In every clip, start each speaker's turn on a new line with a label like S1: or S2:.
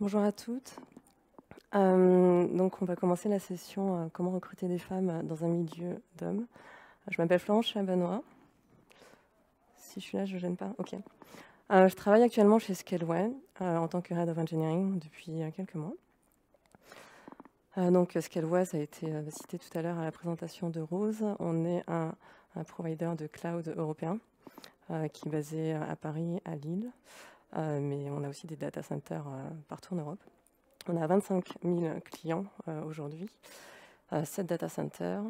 S1: Bonjour à toutes. Euh, donc, on va commencer la session euh, Comment recruter des femmes euh, dans un milieu d'hommes. Je m'appelle Florence Benoît. Si je suis là, je ne gêne pas. Ok. je travaille actuellement chez Scaleway en tant que Head of Engineering depuis quelques mois. donc, Scaleway, ça a été cité tout à l'heure à la présentation de Rose. On est un, un provider de cloud européen qui est basé à Paris, à Lille. Euh, mais on a aussi des data centers euh, partout en Europe. On a 25 000 clients euh, aujourd'hui. 7 data centers.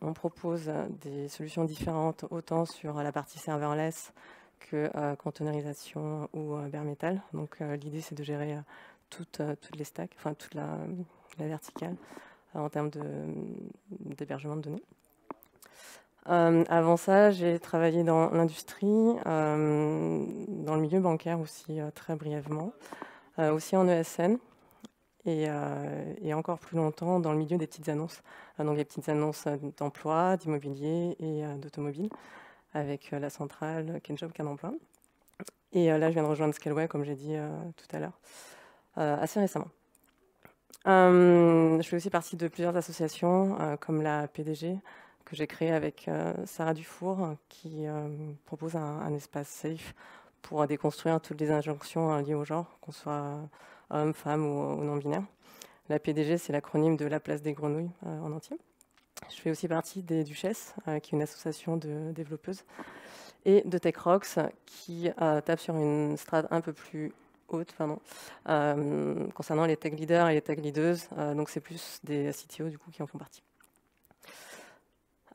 S1: On propose des solutions différentes autant sur la partie serverless que containerisation ou bare metal. Donc l'idée c'est de gérer toutes, les stacks, enfin toute la, verticale en termes d'hébergement de, données. Euh, avant ça, j'ai travaillé dans l'industrie, euh, dans le milieu bancaire aussi euh, très brièvement, aussi en ESN et, encore plus longtemps dans le milieu des petites annonces, donc les petites annonces d'emploi, d'immobilier et d'automobile avec la centrale Kenjob Can Et là, je viens de rejoindre Scaleway, comme j'ai dit tout à l'heure, assez récemment. je fais aussi partie de plusieurs associations comme la PDG, que j'ai créé avec euh, Sarah Dufour, qui euh, propose un, espace safe pour déconstruire toutes les injonctions euh, liées au genre, qu'on soit homme, femme ou, non-binaire. La PDG, c'est l'acronyme de La Place des Grenouilles en entier. Je fais aussi partie des Duchesses, qui est une association de développeuses, et de Tech Rocks, qui tape sur une strade un peu plus haute pardon, concernant les tech leaders et les tech leaders. donc c'est plus des CTO du coup qui en font partie.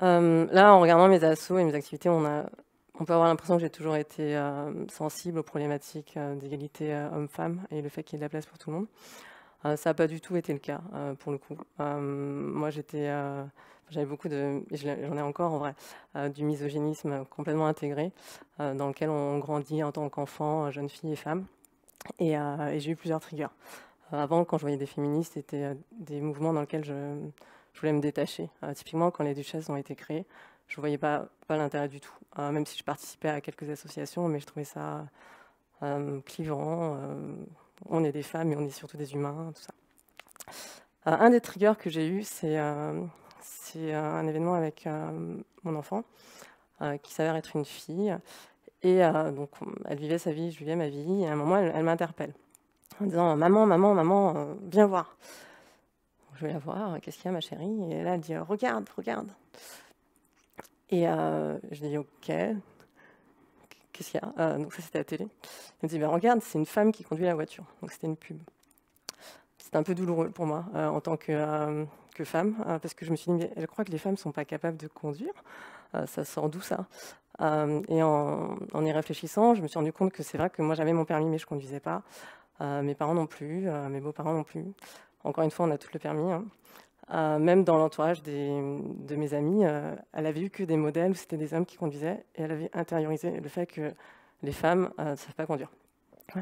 S1: Euh, là, en regardant mes assos et mes activités, on, peut avoir l'impression que j'ai toujours été euh, sensible aux problématiques euh, d'égalité homme-femme et le fait qu'il y ait de la place pour tout le monde. ça n'a pas du tout été le cas, pour le coup. moi, j'étais, j'avais beaucoup de, j'en ai encore en vrai, du misogynisme complètement intégré, dans lequel on grandit en tant qu'enfant, jeune fille et femme. et j'ai eu plusieurs triggers. avant, quand je voyais des féministes, c'était des mouvements dans lesquels je je voulais me détacher. Euh, typiquement, quand les duchesses ont été créées, je ne voyais pas, l'intérêt du tout, euh, même si je participais à quelques associations, mais je trouvais ça euh, clivant. on est des femmes, mais on est surtout des humains, tout ça. un des triggers que j'ai eu, c'est un événement avec mon enfant, qui s'avère être une fille. Et donc, elle vivait sa vie, je vivais ma vie. Et à un moment, elle, elle m'interpelle en disant Maman, maman, maman, viens voir je vais la voir, hein, qu'est-ce qu'il y a ma chérie Et là, elle dit, euh, regarde, regarde. Et euh, je dis, ok, qu'est-ce qu'il y a euh, Donc ça, c'était la télé. Elle me dit, bah, regarde, c'est une femme qui conduit la voiture. Donc c'était une pub. C'était un peu douloureux pour moi euh, en tant que, femme, parce que je me suis dit, mais elle croit que les femmes ne sont pas capables de conduire. ça sort d'où ça Et en, y réfléchissant, je me suis rendu compte que c'est vrai que moi, j'avais mon permis, mais je ne conduisais pas. mes parents non plus, mes beaux-parents non plus. Encore une fois, on a tout le permis. Hein. Euh, même dans l'entourage de mes amis, euh, elle n'avait eu que des modèles où c'était des hommes qui conduisaient et elle avait intériorisé le fait que les femmes euh, ne savent pas conduire.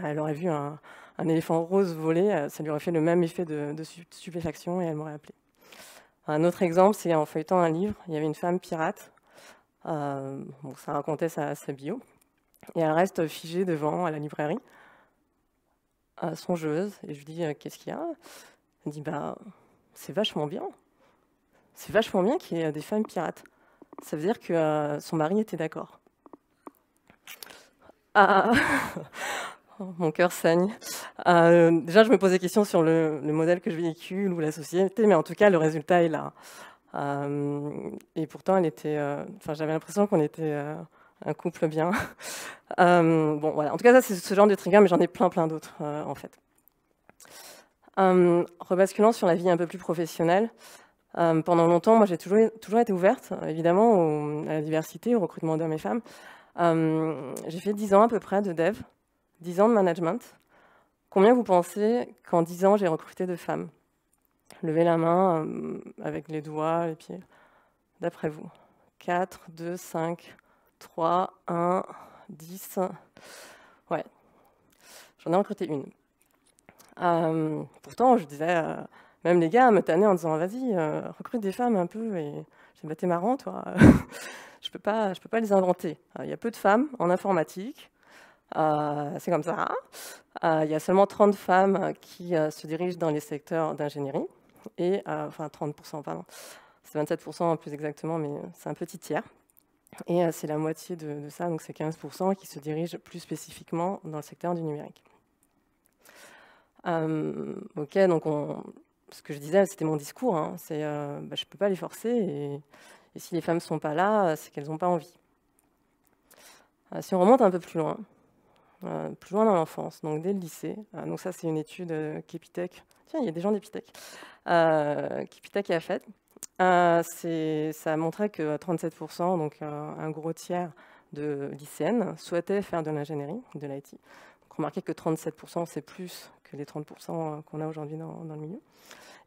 S1: Elle aurait vu un, éléphant rose voler, ça lui aurait fait le même effet de, stupéfaction et elle m'aurait appelé. Un autre exemple, c'est en feuilletant un livre, il y avait une femme pirate, ça racontait sa, sa, bio, et elle reste figée devant à la librairie, songeuse, et je lui dis qu'est-ce qu'il y a elle dit, bah, c'est vachement bien. C'est vachement bien qu'il y ait des femmes pirates. Ça veut dire que euh, son mari était d'accord. Ah, ah, ah. mon cœur saigne. Euh, déjà, je me posais question sur le, modèle que je véhicule ou la société, mais en tout cas, le résultat est là. Euh, et pourtant, elle était. Enfin, j'avais l'impression qu'on était un couple bien. bon, voilà. En tout cas, ça, c'est ce genre de trigger, mais j'en ai plein, plein d'autres, en fait. Euh, rebasculant sur la vie un peu plus professionnelle, euh, pendant longtemps, moi j'ai toujours, toujours été ouverte, évidemment, à la diversité, au recrutement d'hommes et femmes. Euh, j'ai fait 10 ans à peu près de dev, 10 ans de management. Combien vous pensez qu'en 10 ans j'ai recruté de femmes Levez la main avec les doigts, les pieds. D'après vous 4, 2, 5, 3, 1, 10. Ouais. J'en ai recruté une. Euh, pourtant, je disais, euh, même les gars me tannaient en disant vas-y, euh, recrute des femmes un peu. Et j'ai dit bah, t'es marrant, toi. je peux pas, je peux pas les inventer. Il y a peu de femmes en informatique. c'est comme ça. Il y a seulement 30 femmes qui se dirigent dans les secteurs d'ingénierie. Et, enfin, 30%, pardon. C'est 27% plus exactement, mais c'est un petit tiers. Et c'est la moitié de, de ça, donc c'est 15% qui se dirigent plus spécifiquement dans le secteur du numérique ok, donc on, ce que je disais, c'était mon discours. Hein, c'est euh, bah, je ne peux pas les forcer. Et, si les femmes ne sont pas là, euh, c'est qu'elles n'ont pas envie. Euh, si on remonte un peu plus loin, plus loin dans l'enfance, donc dès le lycée. donc ça, c'est une étude euh, qu'Epitech. Tiens, il y a des gens d'Epitech. Qu'Epitech a faite. ça a montré que 37%, donc un gros tiers de lycéennes, souhaitaient faire de l'ingénierie, de l'IT. remarquez que 37%, c'est plus les 30% euh, qu'on a aujourd'hui dans, le milieu.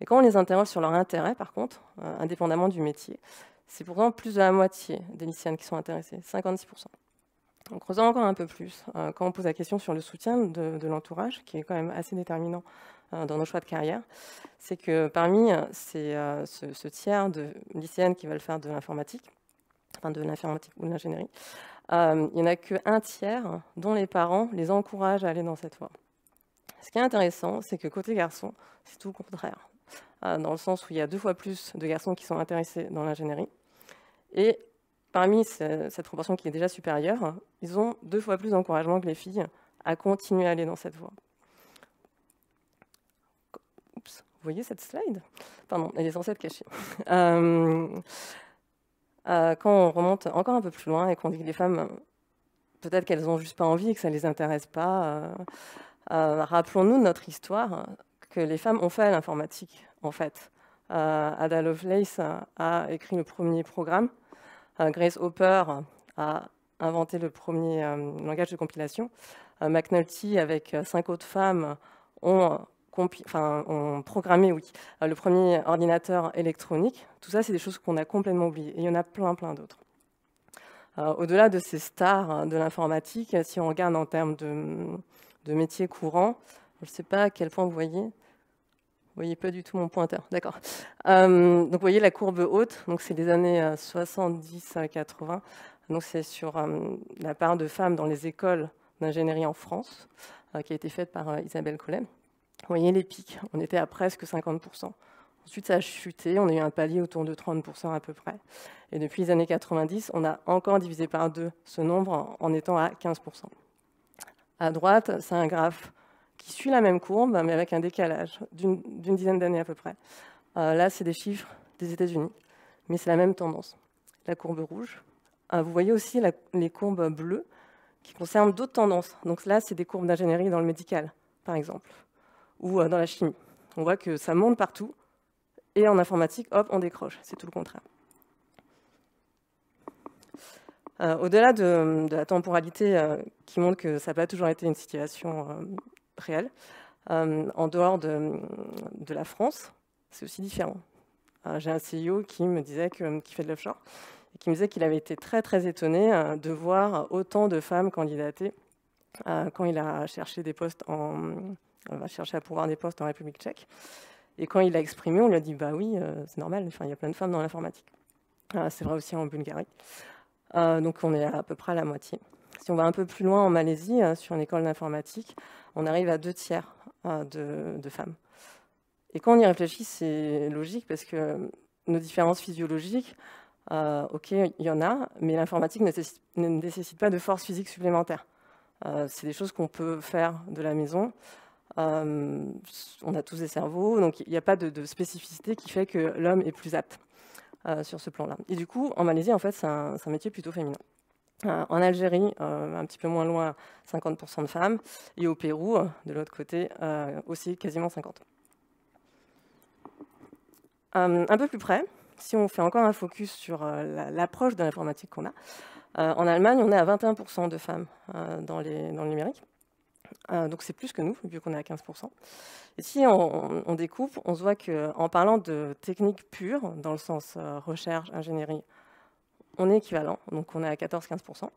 S1: Et quand on les interroge sur leur intérêt, par contre, euh, indépendamment du métier, c'est pourtant plus de la moitié des lycéennes qui sont intéressées, 56%. En creusant encore un peu plus, euh, quand on pose la question sur le soutien de, l'entourage, qui est quand même assez déterminant dans nos choix de carrière, c'est que parmi ce, tiers de lycéennes qui veulent faire de l'informatique, enfin de l'informatique ou de l'ingénierie, il n'y en a qu'un tiers dont les parents les encouragent à aller dans cette voie. Ce qui est intéressant, c'est que côté garçon, c'est tout le contraire. Euh, dans le sens où il y a deux fois plus de garçons qui sont intéressés dans l'ingénierie. Et parmi cette proportion qui est déjà supérieure, ils ont deux fois plus d'encouragement que les filles à continuer à aller dans cette voie. vous voyez cette slide Pardon, elle est censée être cachée. Euh, euh, quand on remonte encore un peu plus loin et qu'on dit que les femmes, peut-être qu'elles n'ont juste pas envie et que ça ne les intéresse pas. Euh, rappelons-nous notre histoire que les femmes ont fait l'informatique, en fait. Euh, Ada Lovelace a écrit le premier programme. Euh, Grace Hopper a inventé le premier langage de compilation. McNulty, avec cinq autres femmes, ont programmé le premier ordinateur électronique. Tout ça, c'est des choses qu'on a complètement oubliées. Et il y en a plein, plein d'autres. Au-delà de ces stars de l'informatique, si on regarde en termes de, de métiers courants. Je ne sais pas à quel point vous voyez. Vous voyez pas du tout mon pointeur, d'accord. Euh, donc vous voyez la courbe haute, donc c'est des années 70-80. Euh, donc c'est sur euh, la part de femmes dans les écoles d'ingénierie en France, qui a été faite par Isabelle Collet. Vous voyez les pics, on était à presque 50%. Ensuite, ça a chuté, on a eu un palier autour de 30% à peu près. Et depuis les années 90, on a encore divisé par deux ce nombre en étant à 15%. À droite, c'est un graphe qui suit la même courbe, mais avec un décalage d'une dizaine d'années à peu près. Euh, là, c'est des chiffres des États-Unis, mais c'est la même tendance. La courbe rouge. Euh, vous voyez aussi les courbes bleues qui concernent d'autres tendances. Donc là, c'est des courbes d'ingénierie dans le médical, par exemple, ou euh, dans la chimie. On voit que ça monte partout, et en informatique, hop, on décroche. C'est tout le contraire. Euh, au-delà de, la temporalité euh, qui montre que ça n'a pas toujours été une situation euh, réelle, en dehors de, la France, c'est aussi différent. J'ai un CEO qui me disait qu'il fait de l'offshore et qui me disait qu'il avait été très très étonné de voir autant de femmes candidater quand il a cherché des à pouvoir des postes en République tchèque. Et quand il a exprimé, on lui a dit bah oui, c'est normal, il y a plein de femmes dans l'informatique. c'est vrai aussi en Bulgarie. Euh, donc on est à peu près à la moitié. Si on va un peu plus loin en Malaisie, euh, sur une école d'informatique, on arrive à deux tiers euh, de, femmes. Et quand on y réfléchit, c'est logique parce que nos différences physiologiques, ok, il y en a, mais l'informatique ne nécessite, pas de force physique supplémentaire. c'est des choses qu'on peut faire de la maison. on a tous des cerveaux, donc il n'y a pas de, spécificité qui fait que l'homme est plus apte. Euh, sur ce plan-là. Et du coup, en Malaisie, en fait, c'est un, métier plutôt féminin. Euh, en Algérie, euh, un petit peu moins loin, 50% de femmes. Et au Pérou, de l'autre côté, aussi quasiment 50%. un peu plus près, si on fait encore un focus sur l'approche de l'informatique qu'on a, en Allemagne, on est à 21% de femmes dans, le numérique. Euh, donc c'est plus que nous, vu qu'on est à 15%. Et si on, découpe, on se voit qu'en parlant de technique pure, dans le sens euh, recherche, ingénierie, on est équivalent, donc on est à 14-15%.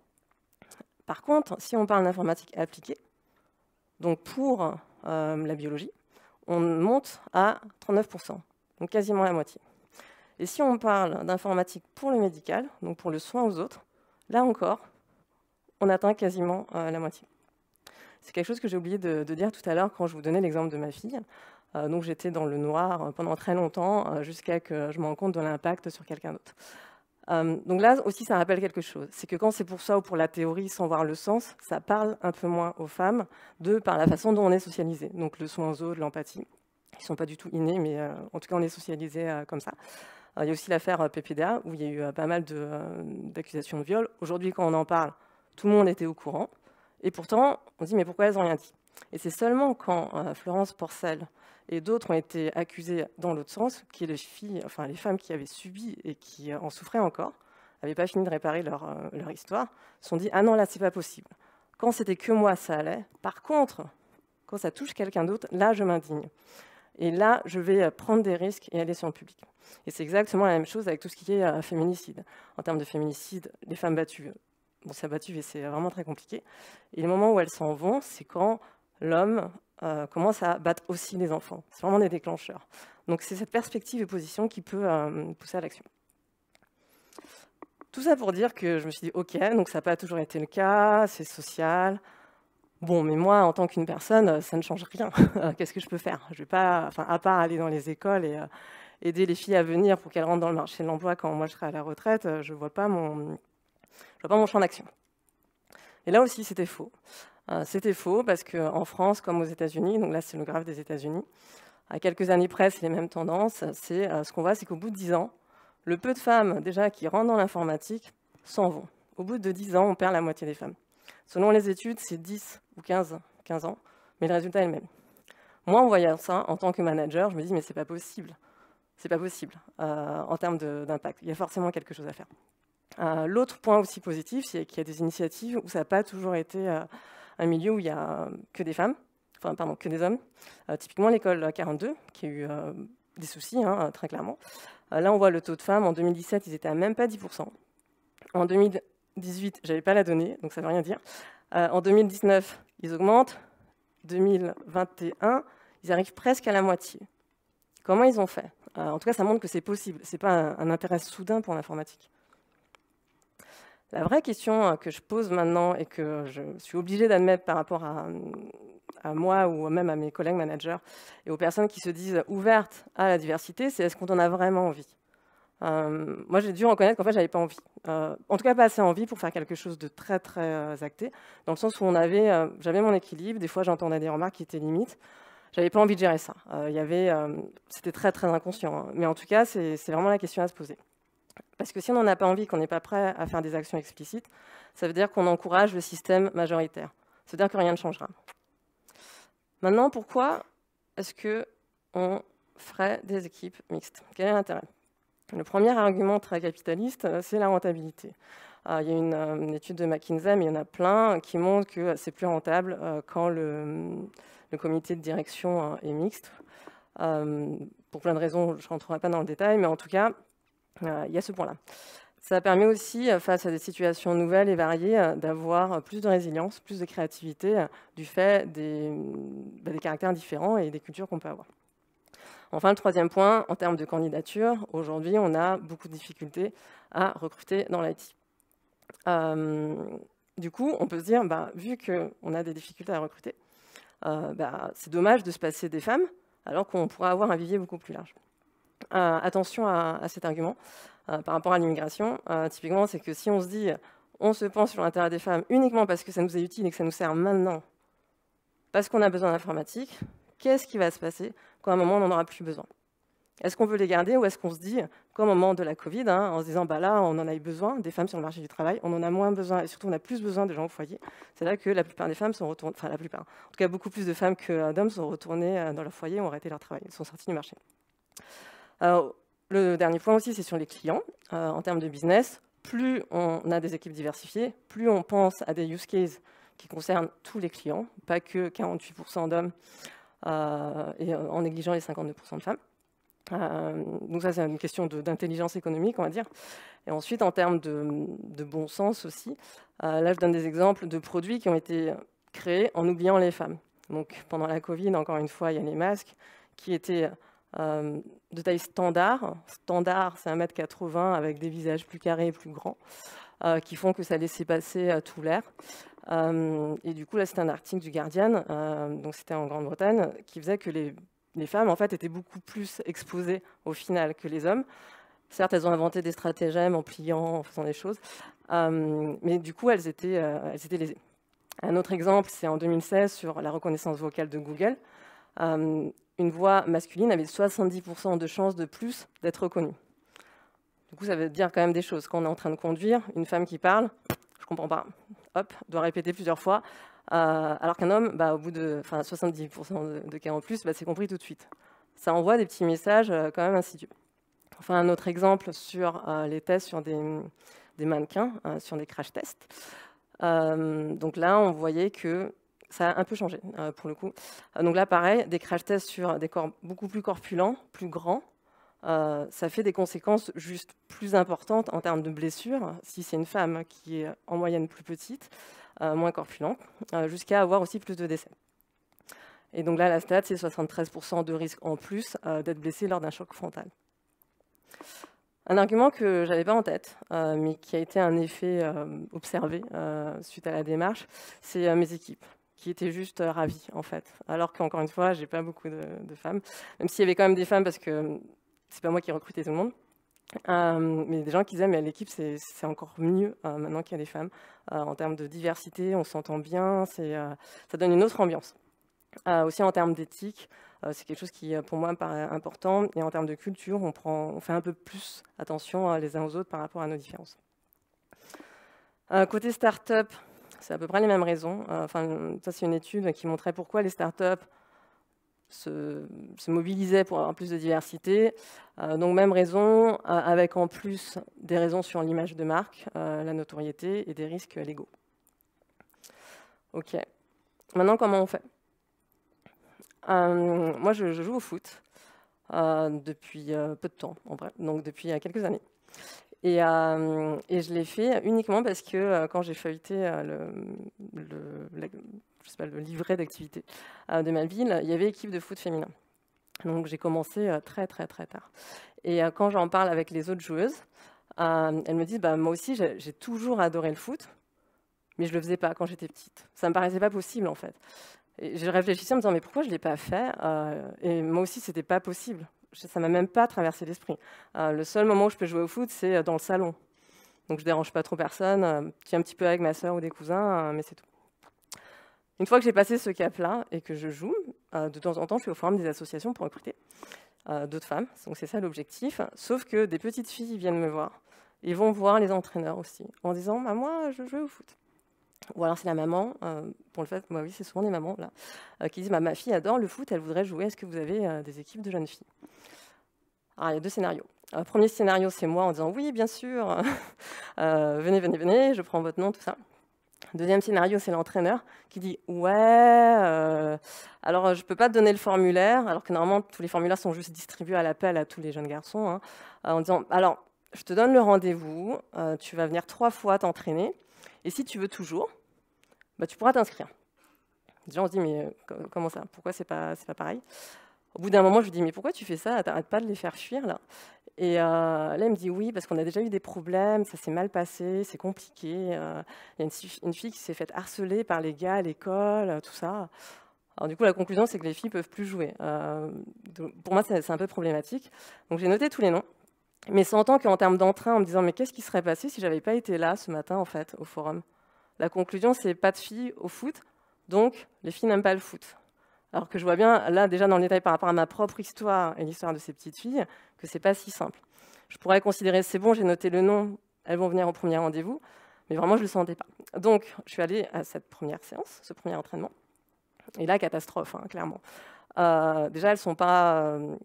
S1: Par contre, si on parle d'informatique appliquée, donc pour euh, la biologie, on monte à 39%, donc quasiment la moitié. Et si on parle d'informatique pour le médical, donc pour le soin aux autres, là encore, on atteint quasiment la moitié. C'est quelque chose que j'ai oublié de, dire tout à l'heure quand je vous donnais l'exemple de ma fille. Euh, donc j'étais dans le noir euh, pendant très longtemps euh, jusqu'à que je me rende compte de l'impact sur quelqu'un d'autre. donc là aussi, ça rappelle quelque chose. C'est que quand c'est pour ça ou pour la théorie sans voir le sens, ça parle un peu moins aux femmes de par la façon dont on est socialisé. Donc le soin aux autres, l'empathie, Ils ne sont pas du tout innés, mais en tout cas on est socialisé comme ça. Il y a aussi l'affaire PPDA où il y a eu pas mal d'accusations de, viol. Aujourd'hui, quand on en parle, tout le monde était au courant. Et pourtant, on se dit, mais pourquoi elles n'ont rien dit Et c'est seulement quand euh, Florence Porcel et d'autres ont été accusées dans l'autre sens, que les filles, enfin les femmes qui avaient subi et qui en souffraient encore, n'avaient pas fini de réparer euh, leur, histoire, se sont dit, ah non, là, c'est pas possible. Quand c'était que moi, ça allait. Par contre, quand ça touche quelqu'un d'autre, là, je m'indigne. Et là, je vais euh, prendre des risques et aller sur le public. Et c'est exactement la même chose avec tout ce qui est féminicide. En termes de féminicide, les femmes battues bon, c'est abattu, mais c'est vraiment très compliqué. Et le moment où elles s'en vont, c'est quand l'homme euh, commence à battre aussi les enfants. C'est vraiment des déclencheurs. Donc c'est cette perspective et position qui peut euh, pousser à l'action. Tout ça pour dire que je me suis dit, ok, donc ça n'a pas toujours été le cas, c'est social. Bon, mais moi, en tant qu'une personne, ça ne change rien. Qu'est-ce que je peux faire Je vais pas, enfin, à part aller dans les écoles et euh, aider les filles à venir pour qu'elles rentrent dans le marché de l'emploi quand moi je serai à la retraite, je ne vois pas mon, pas mon champ d'action. Et là aussi, c'était faux. Euh, c'était faux parce qu'en France, comme aux États-Unis, donc là c'est le graphe des États-Unis, à quelques années près, c'est les mêmes tendances. C'est euh, ce qu'on voit, c'est qu'au bout de 10 ans, le peu de femmes déjà qui rentrent dans l'informatique s'en vont. Au bout de 10 ans, on perd la moitié des femmes. Selon les études, c'est 10 ou 15, 15 ans, mais le résultat est le même. Moi, en voyant ça, en tant que manager, je me dis mais c'est pas possible, c'est pas possible euh, en termes d'impact. Il y a forcément quelque chose à faire. Euh, l'autre point aussi positif, c'est qu'il y a des initiatives où ça n'a pas toujours été euh, un milieu où il n'y a que des femmes, enfin, pardon, que des hommes. Euh, typiquement, l'école 42, qui a eu des soucis, hein, très clairement. là, on voit le taux de femmes. En 2017, ils étaient à même pas 10%. En 2018, j'avais pas la donnée, donc ça veut rien dire. en 2019, ils augmentent. 2021, ils arrivent presque à la moitié. Comment ils ont fait En tout cas, ça montre que c'est possible. Ce n'est pas un, intérêt soudain pour l'informatique. La vraie question euh, que je pose maintenant et que je suis obligée d'admettre par rapport mm, à, moi ou même à mes collègues managers et aux personnes qui se disent ouvertes à la diversité, c'est est-ce qu'on en a vraiment envie euh, Moi, j'ai dû reconnaître qu'en fait, j'avais pas envie. Euh, en tout cas, pas assez envie pour faire quelque chose de très très acté, dans le sens où on avait, j'avais mon équilibre. Des fois, j'entendais des remarques qui étaient limites. J'avais pas envie de gérer ça. Il y c'était très très inconscient. Hein. Mais en tout cas, c'est vraiment la question à se poser. Parce que si on n'en a pas envie, qu'on n'est pas prêt à faire des actions explicites, ça veut dire qu'on encourage le système majoritaire. Ça veut dire que rien ne changera. Maintenant, pourquoi est-ce qu'on ferait des équipes mixtes Quel est l'intérêt Le premier argument très capitaliste, euh, c'est la rentabilité. Ah, il y a euh, une, étude de McKinsey, mais il y en a plein, euh, qui montre que c'est plus rentable quand le, le, comité de direction est mixte. pour plein de raisons, je ne rentrerai pas dans le détail, mais en tout cas, euh, il y a ce point-là. Ça permet aussi, euh, face à des situations nouvelles et variées, euh, d'avoir plus de résilience, plus de créativité du fait mm, bah, des, caractères différents et des cultures qu'on peut avoir. Enfin, le troisième point, en termes de candidature, aujourd'hui, on a beaucoup de difficultés à recruter dans l'IT. du coup, on peut se dire, bah, vu qu'on a des difficultés à recruter, bah, c'est dommage de se passer des femmes, alors qu'on pourrait avoir un vivier beaucoup plus large attention à, cet argument euh, par rapport à l'immigration. Euh, typiquement, c'est que si on se dit on se penche sur l'intérêt des femmes uniquement parce que ça nous est utile et que ça nous sert maintenant, parce qu'on a besoin d'informatique, qu'est-ce qui va se passer quand à un moment on n'en aura plus besoin Est-ce qu'on veut les garder ou est-ce qu'on se dit, qu'au moment de la Covid, hein, en se disant bah là on en a eu besoin, des femmes sur le marché du travail, on en a moins besoin et surtout on a plus besoin des gens au foyer C'est là que la plupart des femmes sont retournées, enfin la plupart, en tout cas beaucoup plus de femmes que d'hommes sont retournées euh, dans leur foyer, ont arrêté leur travail, sont sorties du marché le dernier point aussi, c'est sur les clients. Euh, en termes de business, plus on a des équipes diversifiées, plus on pense à des use cases qui concernent tous les clients, pas que 48% d'hommes euh, et euh, en négligeant les 52% de femmes. donc ça, c'est une question d'intelligence économique, on va dire. Et ensuite, en termes de, bon sens aussi, là, je donne des exemples de produits qui ont été créés en oubliant les femmes. Donc pendant la Covid, encore une fois, il y a les masques qui étaient de taille standard. Standard, c'est 1m80 avec des visages plus carrés et plus grands, euh, qui font que ça laissait passer euh, tout l'air. Euh, et du coup, là, c'était un article du Guardian, donc c'était en Grande-Bretagne, qui faisait que les, femmes, en fait, étaient beaucoup plus exposées au final que les hommes. Certes, elles ont inventé des stratagèmes en pliant, en faisant des choses, mais du coup, elles étaient, elles étaient lésées. Un autre exemple, c'est en 2016 sur la reconnaissance vocale de Google une voix masculine avait 70% de chances de plus d'être reconnue. Du coup, ça veut dire quand même des choses. Quand on est en train de conduire, une femme qui parle, je comprends pas, hop, doit répéter plusieurs fois, euh, alors qu'un homme, bah, au bout de 70% de, cas en plus, bah, c'est compris tout de suite. Ça envoie des petits messages euh, quand même insidieux. Enfin, un autre exemple sur euh, les tests sur des, des mannequins, sur des crash tests. donc là, on voyait que ça a un peu changé euh, pour le coup. Euh, donc là, pareil, des crash tests sur des corps beaucoup plus corpulents, plus grands, euh, ça fait des conséquences juste plus importantes en termes de blessures, si c'est une femme qui est en moyenne plus petite, moins corpulente, jusqu'à avoir aussi plus de décès. Et donc là, la stat, c'est 73% de risque en plus d'être blessé lors d'un choc frontal. Un argument que je n'avais pas en tête, mais qui a été un effet observé suite à la démarche, c'est mes équipes qui étaient juste euh, ravies, en fait. Alors qu'encore une fois, j'ai pas beaucoup de, femmes, même s'il y avait quand même des femmes, parce que euh, c'est pas moi qui recrutais tout le monde. Euh, mais des gens qui aiment mais l'équipe, c'est encore mieux maintenant qu'il y a des femmes. en termes de diversité, on s'entend bien, ça donne une autre ambiance. aussi en termes d'éthique, c'est quelque chose qui, pour moi, paraît important. Et en termes de culture, on, prend, on fait un peu plus attention les uns aux autres par rapport à nos différences. côté start-up, c'est à peu près les mêmes raisons. Euh, enfin, ça, c'est une étude qui montrait pourquoi les startups se, mobilisaient pour avoir plus de diversité. Euh, donc, même raison, euh, avec en plus des raisons sur l'image de marque, la notoriété et des risques légaux. OK. Maintenant, comment on fait Moi, je, je, joue au foot depuis peu de temps, en vrai, donc depuis quelques années. Euh, et, je l'ai fait uniquement parce que euh, quand j'ai feuilleté euh, le, le, livret d'activité de ma ville, il y avait équipe de foot féminin. Donc j'ai commencé très très très tard. Et quand j'en parle avec les autres joueuses, elles me disent bah, Moi aussi, j'ai toujours adoré le foot, mais je ne le faisais pas quand j'étais petite. Ça ne me paraissait pas possible en fait. Et je réfléchissais en me disant Mais pourquoi je ne l'ai pas fait Et moi aussi, ce n'était pas possible ça m'a même pas traversé l'esprit. Euh, le seul moment où je peux jouer au foot, c'est euh, dans le salon. Donc je dérange pas trop personne, euh, un petit peu avec ma soeur ou des cousins, euh, mais c'est tout. Une fois que j'ai passé ce cap-là et que je joue, de temps en temps, je suis au forum des associations pour recruter d'autres femmes. Donc c'est ça l'objectif. Sauf que des petites filles viennent me voir. Ils vont voir les entraîneurs aussi, en disant bah, Moi, je joue au foot. Ou alors c'est la maman, euh, pour le fait, moi oui, c'est souvent les mamans là, euh, qui disent ma, «Bah, ma fille adore le foot, elle voudrait jouer, est-ce que vous avez euh, des équipes de jeunes filles Alors il y a deux scénarios. premier scénario, c'est moi en disant oui, bien sûr, venez, venez, venez, je prends votre nom, tout ça. Deuxième scénario, c'est l'entraîneur qui dit ouais, alors je ne peux pas te donner le formulaire, alors que normalement tous les formulaires sont juste distribués à l'appel à tous les jeunes garçons, hein, en disant alors je te donne le rendez-vous, tu vas venir trois fois t'entraîner. Et si tu veux toujours, bah, tu pourras t'inscrire. Déjà, on se dit, mais euh, comment ça Pourquoi c'est pas, pas pareil Au bout d'un moment, je lui dis, mais pourquoi tu fais ça T'arrêtes pas de les faire fuir, là Et euh, là, elle me dit, oui, parce qu'on a déjà eu des problèmes, ça s'est mal passé, c'est compliqué. Euh, il y a une, fille qui s'est faite harceler par les gars à l'école, tout ça. Alors du coup, la conclusion, c'est que les filles peuvent plus jouer. pour moi, c'est un peu problématique. Donc j'ai noté tous les noms. Mais c'est en qu'en termes d'entrain, en me disant mais qu'est-ce qui serait passé si j'avais pas été là ce matin en fait au forum La conclusion c'est pas de filles au foot, donc les filles n'aiment pas le foot. Alors que je vois bien là déjà dans le détail par rapport à ma propre histoire et l'histoire de ces petites filles que c'est pas si simple. Je pourrais considérer c'est bon, j'ai noté le nom, elles vont venir au premier rendez-vous, mais vraiment je le sentais pas. Donc je suis allée à cette première séance, ce premier entraînement, et là catastrophe hein, clairement. Euh, déjà elles sont pas euh,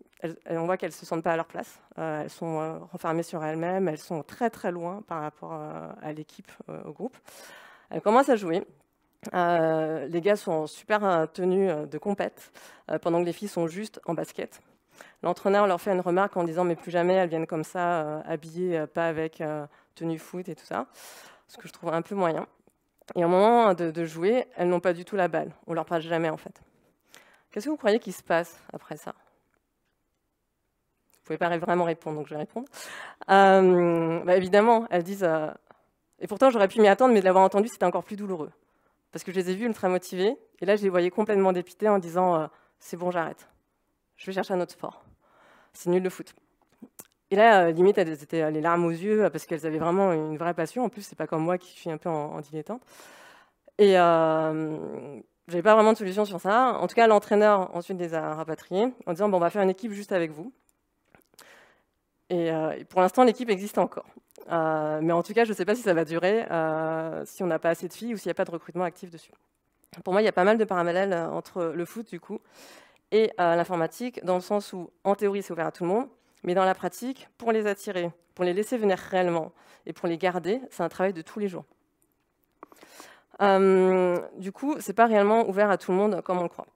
S1: on voit qu'elles ne se sentent pas à leur place. Euh, elles sont euh, renfermées sur elles-mêmes, elles sont très très loin par rapport euh, à l'équipe, au groupe. Elles commencent à jouer. les gars sont en super tenue de compète, pendant que les filles sont juste en basket. L'entraîneur leur fait une remarque en disant mais plus jamais elles viennent comme ça, habillées, pas avec tenue foot et tout ça, ce que je trouve un peu moyen. Et au moment de, de jouer, elles n'ont pas du tout la balle. On leur parle jamais en fait. Qu'est-ce que vous croyez qui se passe après ça pouvais pas vraiment répondre, donc je vais répondre. Euh, bah, évidemment, elles disent. Euh, et pourtant, j'aurais pu m'y attendre, mais de l'avoir entendu, c'était encore plus douloureux. Parce que je les ai vues ultra motivées, et là, je les voyais complètement dépitées en disant euh, C'est bon, j'arrête. Je vais chercher un autre sport. C'est nul le foot. Et là, limite, elles étaient les larmes aux yeux parce qu'elles avaient vraiment une vraie passion. En plus, c'est pas comme moi qui suis un peu en, dilettante. Et euh, j'avais pas vraiment de solution sur ça. En tout cas, l'entraîneur ensuite les a rapatriés en disant bon, on va faire une équipe juste avec vous. Euh, et, pour l'instant, l'équipe existe encore. Euh, mais en tout cas, je ne sais pas si ça va durer, euh, si on n'a pas assez de filles ou s'il n'y a pas de recrutement actif dessus. Pour moi, il y a pas mal de parallèles entre le foot, du coup, et l'informatique, dans le sens où, en théorie, c'est ouvert à tout le monde, mais dans la pratique, pour les attirer, pour les laisser venir réellement et pour les garder, c'est un travail de tous les jours. du coup, ce n'est pas réellement ouvert à tout le monde comme on le croit.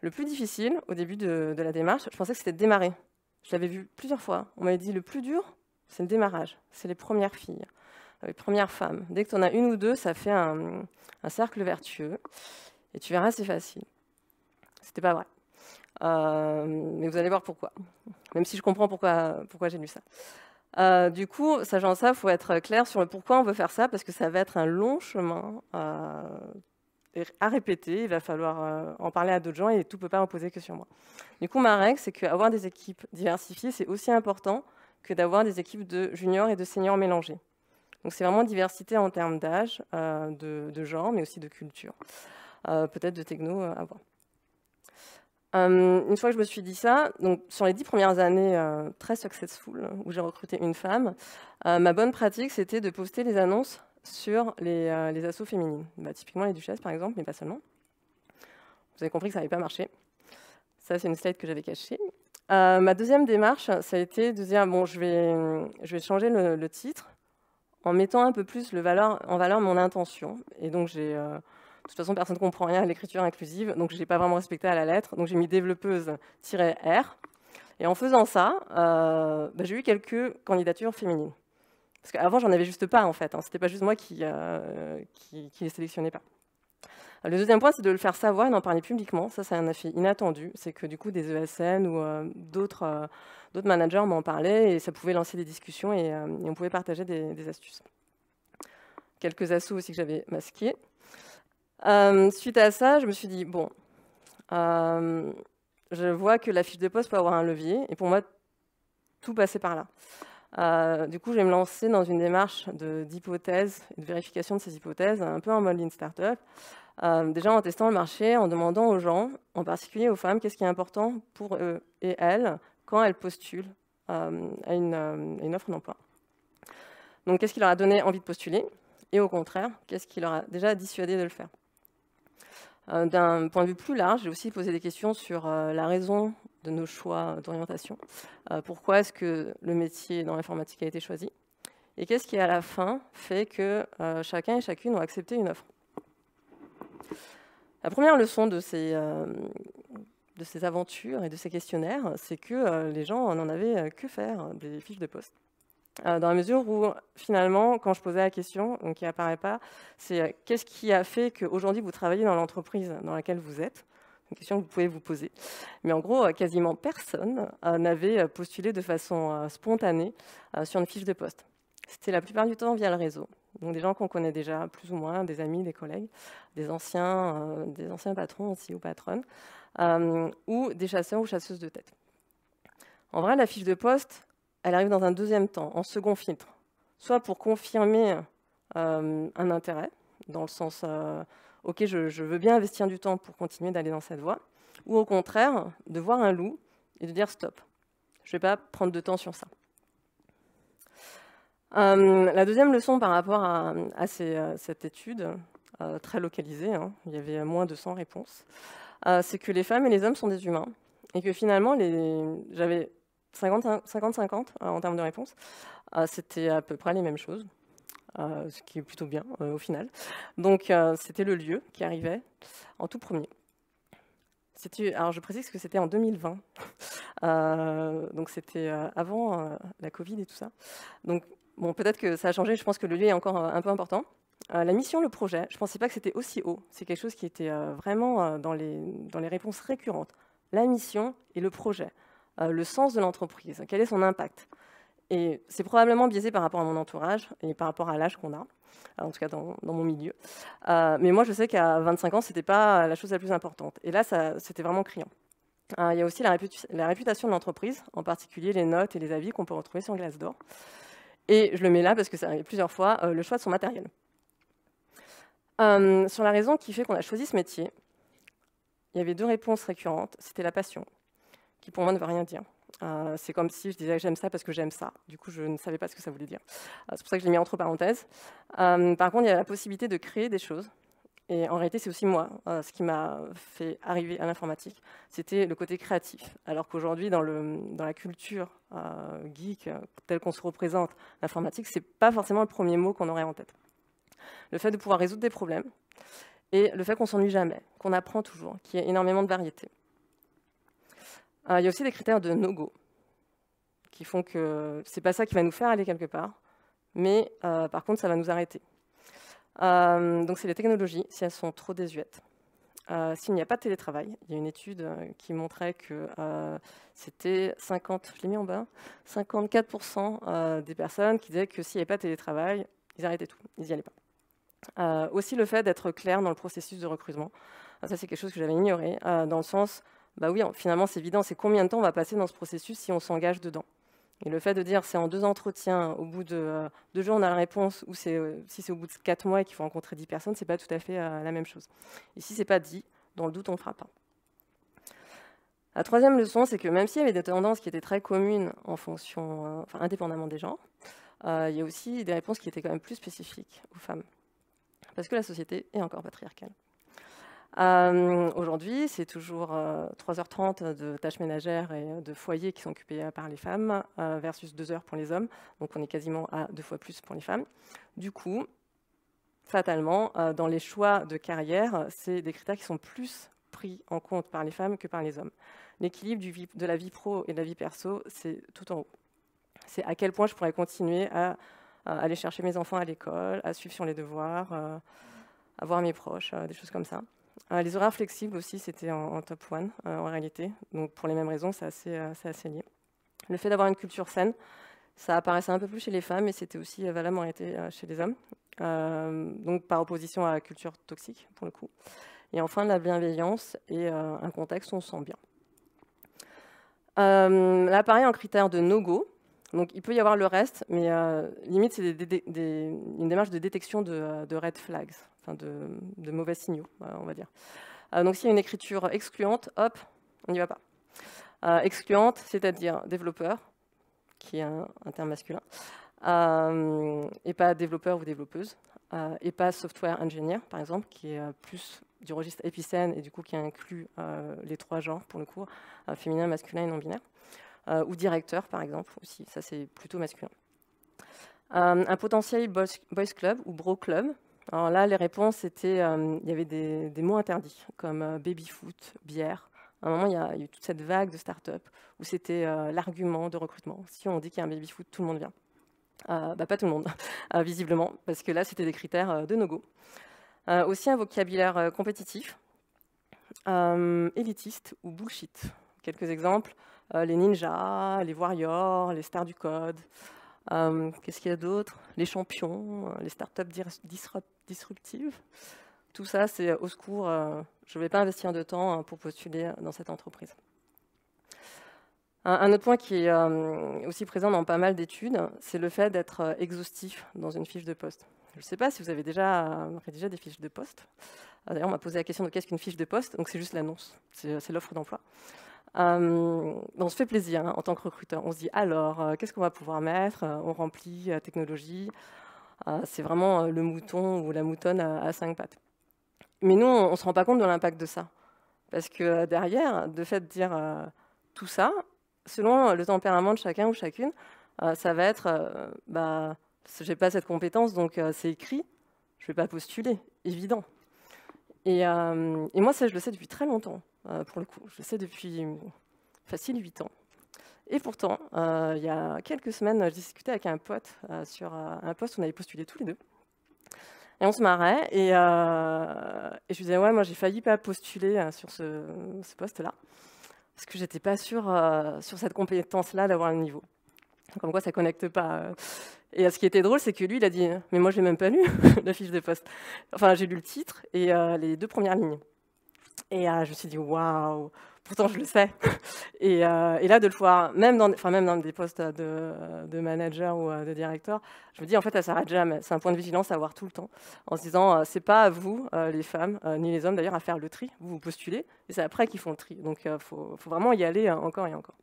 S1: Le plus difficile au début de, de la démarche, je pensais que c'était de démarrer. Je l'avais vu plusieurs fois. On m'avait dit le plus dur, c'est le démarrage. C'est les premières filles, les premières femmes. Dès que tu en as une ou deux, ça fait un, cercle vertueux. Et tu verras, c'est facile. C'était pas vrai. Euh, mais vous allez voir pourquoi. Même si je comprends pourquoi, j'ai lu ça. Euh, du coup, sachant ça, il faut être clair sur le pourquoi on veut faire ça, parce que ça va être un long chemin euh, à répéter, il va falloir euh, en parler à d'autres gens et tout ne peut pas reposer que sur moi. Du coup, ma règle, c'est qu'avoir des équipes diversifiées, c'est aussi important que d'avoir des équipes de juniors et de seniors mélangés. Donc c'est vraiment diversité en termes d'âge, euh, de, genre, mais aussi de culture, euh, peut-être de techno à voir. une fois que je me suis dit ça, donc sur les dix premières années très successful où j'ai recruté une femme, ma bonne pratique c'était de poster les annonces sur euh, les, assauts féminines. Bah, typiquement les duchesses, par exemple, mais pas seulement. Vous avez compris que ça n'avait pas marché. Ça, c'est une slide que j'avais cachée. Euh, ma deuxième démarche, ça a été de dire, bon, je vais, changer le, titre en mettant un peu plus en valeur mon intention. Et donc, j'ai... Euh, de toute façon, personne ne comprend rien à l'écriture inclusive, donc je n'ai pas vraiment respecté à la lettre. Donc j'ai mis développeuse-r. Et en faisant ça, bah, j'ai eu quelques candidatures féminines. Parce qu'avant, j'en avais juste pas, en fait. Hein. C'était pas juste moi euh, qui, les sélectionnais pas. Le deuxième point, c'est de le faire savoir et d'en parler publiquement. Ça, c'est un effet inattendu. C'est que du coup, des ESN ou euh, euh, d'autres managers m'en parlaient et ça pouvait lancer des discussions et, on pouvait partager des, des astuces. Quelques assauts aussi que j'avais masqués. suite à ça, je me suis dit, bon, je vois que la fiche de poste peut avoir un levier et pour moi, tout passait par là. Euh, du coup, je vais me lancer dans une démarche d'hypothèse, de, de, vérification de ces hypothèses, un peu en mode Lean Startup. Euh, déjà en testant le marché, en demandant aux gens, en particulier aux femmes, qu'est-ce qui est important pour eux et elles quand elles postulent euh, à, une, à, une, offre d'emploi. Donc, qu'est-ce qui leur a donné envie de postuler Et au contraire, qu'est-ce qui leur a déjà dissuadé de le faire D'un point de vue plus large, j'ai aussi posé des questions sur la raison de nos choix d'orientation. Euh, pourquoi est-ce que le métier dans l'informatique a été choisi Et qu'est-ce qui, à la fin, fait que euh, chacun et chacune ont accepté une offre La première leçon euh, de ces, aventures et de ces questionnaires, c'est que les gens n'en avaient que faire des fiches de poste. dans la mesure où, finalement, quand je posais la question, qui n'apparaît pas, c'est qu'est-ce qui a fait qu'aujourd'hui vous travaillez dans l'entreprise dans laquelle vous êtes une question que vous pouvez vous poser. Mais en gros, euh, quasiment personne euh, n'avait euh, postulé de façon spontanée sur une fiche de poste. C'était la plupart du temps via le réseau. Donc des gens qu'on connaît déjà plus ou moins, des amis, des collègues, des anciens, des anciens patrons aussi ou patronnes, ou des chasseurs ou chasseuses de tête. En vrai, la fiche de poste, elle arrive dans un deuxième temps, en second filtre. Soit pour confirmer un intérêt, dans le sens OK, je, veux bien investir du temps pour continuer d'aller dans cette voie, ou au contraire, de voir un loup et de dire stop, je ne vais pas prendre de temps sur ça. Euh, la deuxième leçon par rapport à, euh, cette étude, euh, très localisée, hein, il y avait moins de 100 réponses, c'est que les femmes et les hommes sont des humains. Et que finalement, j'avais 50-50 en termes de réponses, c'était à peu près les mêmes choses ce qui est plutôt bien euh, au final. Donc euh, c'était le lieu qui arrivait en tout premier. Alors je précise que c'était en 2020, euh, donc c'était avant la Covid et tout ça. Donc bon, peut-être que ça a changé, je pense que le lieu est encore un peu important. la mission, le projet, je ne pensais pas que c'était aussi haut. C'est quelque chose qui était vraiment dans, les, dans les réponses récurrentes. La mission et le projet, le sens de l'entreprise, quel est son impact et c'est probablement biaisé par rapport à mon entourage et par rapport à l'âge qu'on a, euh, en tout cas dans, mon milieu. Euh, mais moi, je sais qu'à 25 ans, ce n'était pas la chose la plus importante. Et là, c'était vraiment criant. Euh, il y a aussi la, réputation, la réputation de l'entreprise, en particulier les notes et les avis qu'on peut retrouver sur Glassdoor. Et je le mets là parce que ça arrive plusieurs fois, le choix de son matériel. sur la raison qui fait qu'on a choisi ce métier, il y avait deux réponses récurrentes. C'était la passion, qui pour moi ne veut rien dire. Euh, c'est comme si je disais que j'aime ça parce que j'aime ça. Du coup, je ne savais pas ce que ça voulait dire. Euh, c'est pour ça que je l'ai mis entre parenthèses. Euh, par contre, il y a la possibilité de créer des choses. Et en réalité, c'est aussi moi, ce qui m'a fait arriver à l'informatique, c'était le côté créatif. Alors qu'aujourd'hui, dans, dans, la culture geek, telle qu'on se représente, l'informatique, c'est pas forcément le premier mot qu'on aurait en tête. Le fait de pouvoir résoudre des problèmes et le fait qu'on s'ennuie jamais, qu'on apprend toujours, qu'il y ait énormément de variétés. Ah, il y a aussi des critères de no-go qui font que ce n'est pas ça qui va nous faire aller quelque part, mais euh, par contre, ça va nous arrêter. Euh, donc, c'est les technologies, si elles sont trop désuètes. Euh, s'il n'y a pas de télétravail. Il y a une étude qui montrait que c'était 50, je l'ai mis en bas, 54% des personnes qui disaient que s'il n'y avait pas de télétravail, ils arrêtaient tout, ils n'y allaient pas. aussi le fait d'être clair dans le processus de recrutement. ça, c'est quelque chose que j'avais ignoré, dans le sens, bah oui, finalement, c'est évident, c'est combien de temps on va passer dans ce processus si on s'engage dedans. Et le fait de dire c'est en deux entretiens, au bout de euh, deux jours on a la réponse, ou euh, si c'est au bout de quatre mois et qu'il faut rencontrer dix personnes, c'est pas tout à fait euh, la même chose. Ici, si c'est pas dit, dans le doute, on ne fera pas. La troisième leçon, c'est que même s'il y avait des tendances qui étaient très communes en fonction, enfin, indépendamment des genres, il y a aussi des réponses qui étaient quand même plus spécifiques aux femmes. Parce que la société est encore patriarcale. Euh, aujourd'hui, c'est toujours 3h30 euh, de tâches ménagères et de foyers qui sont occupées euh, par les femmes versus 2 heures pour les hommes. Donc on est quasiment à deux fois plus pour les femmes. Du coup, fatalement, dans les choix de carrière, c'est des critères qui sont plus pris en compte par les femmes que par les hommes. L'équilibre de la vie pro et de la vie perso, c'est tout en haut. C'est à quel point je pourrais continuer à, à aller chercher mes enfants à l'école, à suivre sur les devoirs, à voir mes proches, des choses comme ça. Euh, les horaires flexibles aussi, c'était en, top 1 euh, en réalité. Donc pour les mêmes raisons, euh, c'est assez, lié. Le fait d'avoir une culture saine, ça apparaissait un peu plus chez les femmes, mais c'était aussi valable en chez les hommes. donc par opposition à la culture toxique, pour le coup. Et enfin, la bienveillance et un contexte où on se sent bien. là, pareil, en critère de no-go. Donc, il peut y avoir le reste, mais limite, c'est une démarche de détection de red flags de, mauvais signaux, euh, on va dire. Euh, donc s'il y a une écriture excluante, hop, on n'y va pas. Euh, excluante, c'est-à-dire développeur, qui est un, terme masculin, et pas développeur ou développeuse, et pas software engineer, par exemple, qui est plus du registre épicène et du coup qui inclut les trois genres, pour le coup, féminin, masculin et non-binaire. ou directeur, par exemple, aussi. Ça, c'est plutôt masculin. un potentiel boys club ou bro club, alors là, les réponses étaient, euh, il y avait des, mots interdits, comme euh, baby-foot, bière. À un moment, il y, a, eu toute cette vague de start-up où c'était euh, l'argument de recrutement. Si on dit qu'il y a un baby-foot, tout le monde vient. Bah, pas tout le monde, visiblement, parce que là, c'était des critères de no-go. aussi un vocabulaire compétitif, élitiste ou bullshit. Quelques exemples, les ninjas, les warriors, les stars du code. Qu'est-ce qu'il y a d'autre Les champions, les start-up disrupt disruptive. Tout ça, c'est au secours, euh, je ne vais pas investir de temps hein, pour postuler dans cette entreprise. Un autre point qui est euh, aussi présent dans pas mal d'études, c'est le fait d'être euh, exhaustif dans une fiche de poste. Je ne sais pas si vous avez déjà rédigé des fiches de poste. Ah, d'ailleurs, on m'a posé la question de qu'est-ce qu'une fiche de poste Donc, c'est juste l'annonce, c'est l'offre d'emploi. on se fait plaisir hein, en tant que recruteur. On se dit alors, qu'est-ce qu'on va pouvoir mettre On remplit la technologie, ah, c'est vraiment euh, le mouton ou la moutonne à, cinq pattes. Mais nous, on ne se rend pas compte de l'impact de ça. Parce que euh, derrière, de fait dire euh, tout ça, selon le tempérament de chacun ou chacune, ça va être, bah n'ai j'ai pas cette compétence, donc c'est écrit, je ne vais pas postuler, évident. Et, moi, ça, je le sais depuis très longtemps, pour le coup. Je le sais depuis facile 8 ans. Et pourtant, euh, il y a quelques semaines, je discutais avec un pote euh, sur euh, un poste où on avait postulé tous les deux. Et on se marrait. Et, je lui disais, ouais, moi, j'ai failli pas postuler sur ce, poste-là. Parce que j'étais pas sûre sur cette compétence-là d'avoir le niveau. Comme quoi, ça connecte pas. Et ce qui était drôle, c'est que lui, il a dit, mais moi, je l'ai même pas lu, la fiche de poste. Enfin, j'ai lu le titre et les deux premières lignes. Et je me suis dit, waouh, pourtant je le sais. Et, euh, là, de le voir, même dans, enfin, même dans des postes de, manager ou euh, de directeur, je me dis en fait, ça s'arrête jamais. C'est un point de vigilance à avoir tout le temps, en se disant, euh, c'est pas à vous, les femmes, ni les hommes d'ailleurs, à faire le tri. Vous vous postulez, et c'est après qu'ils font le tri. Donc, il faut, vraiment y aller encore et encore.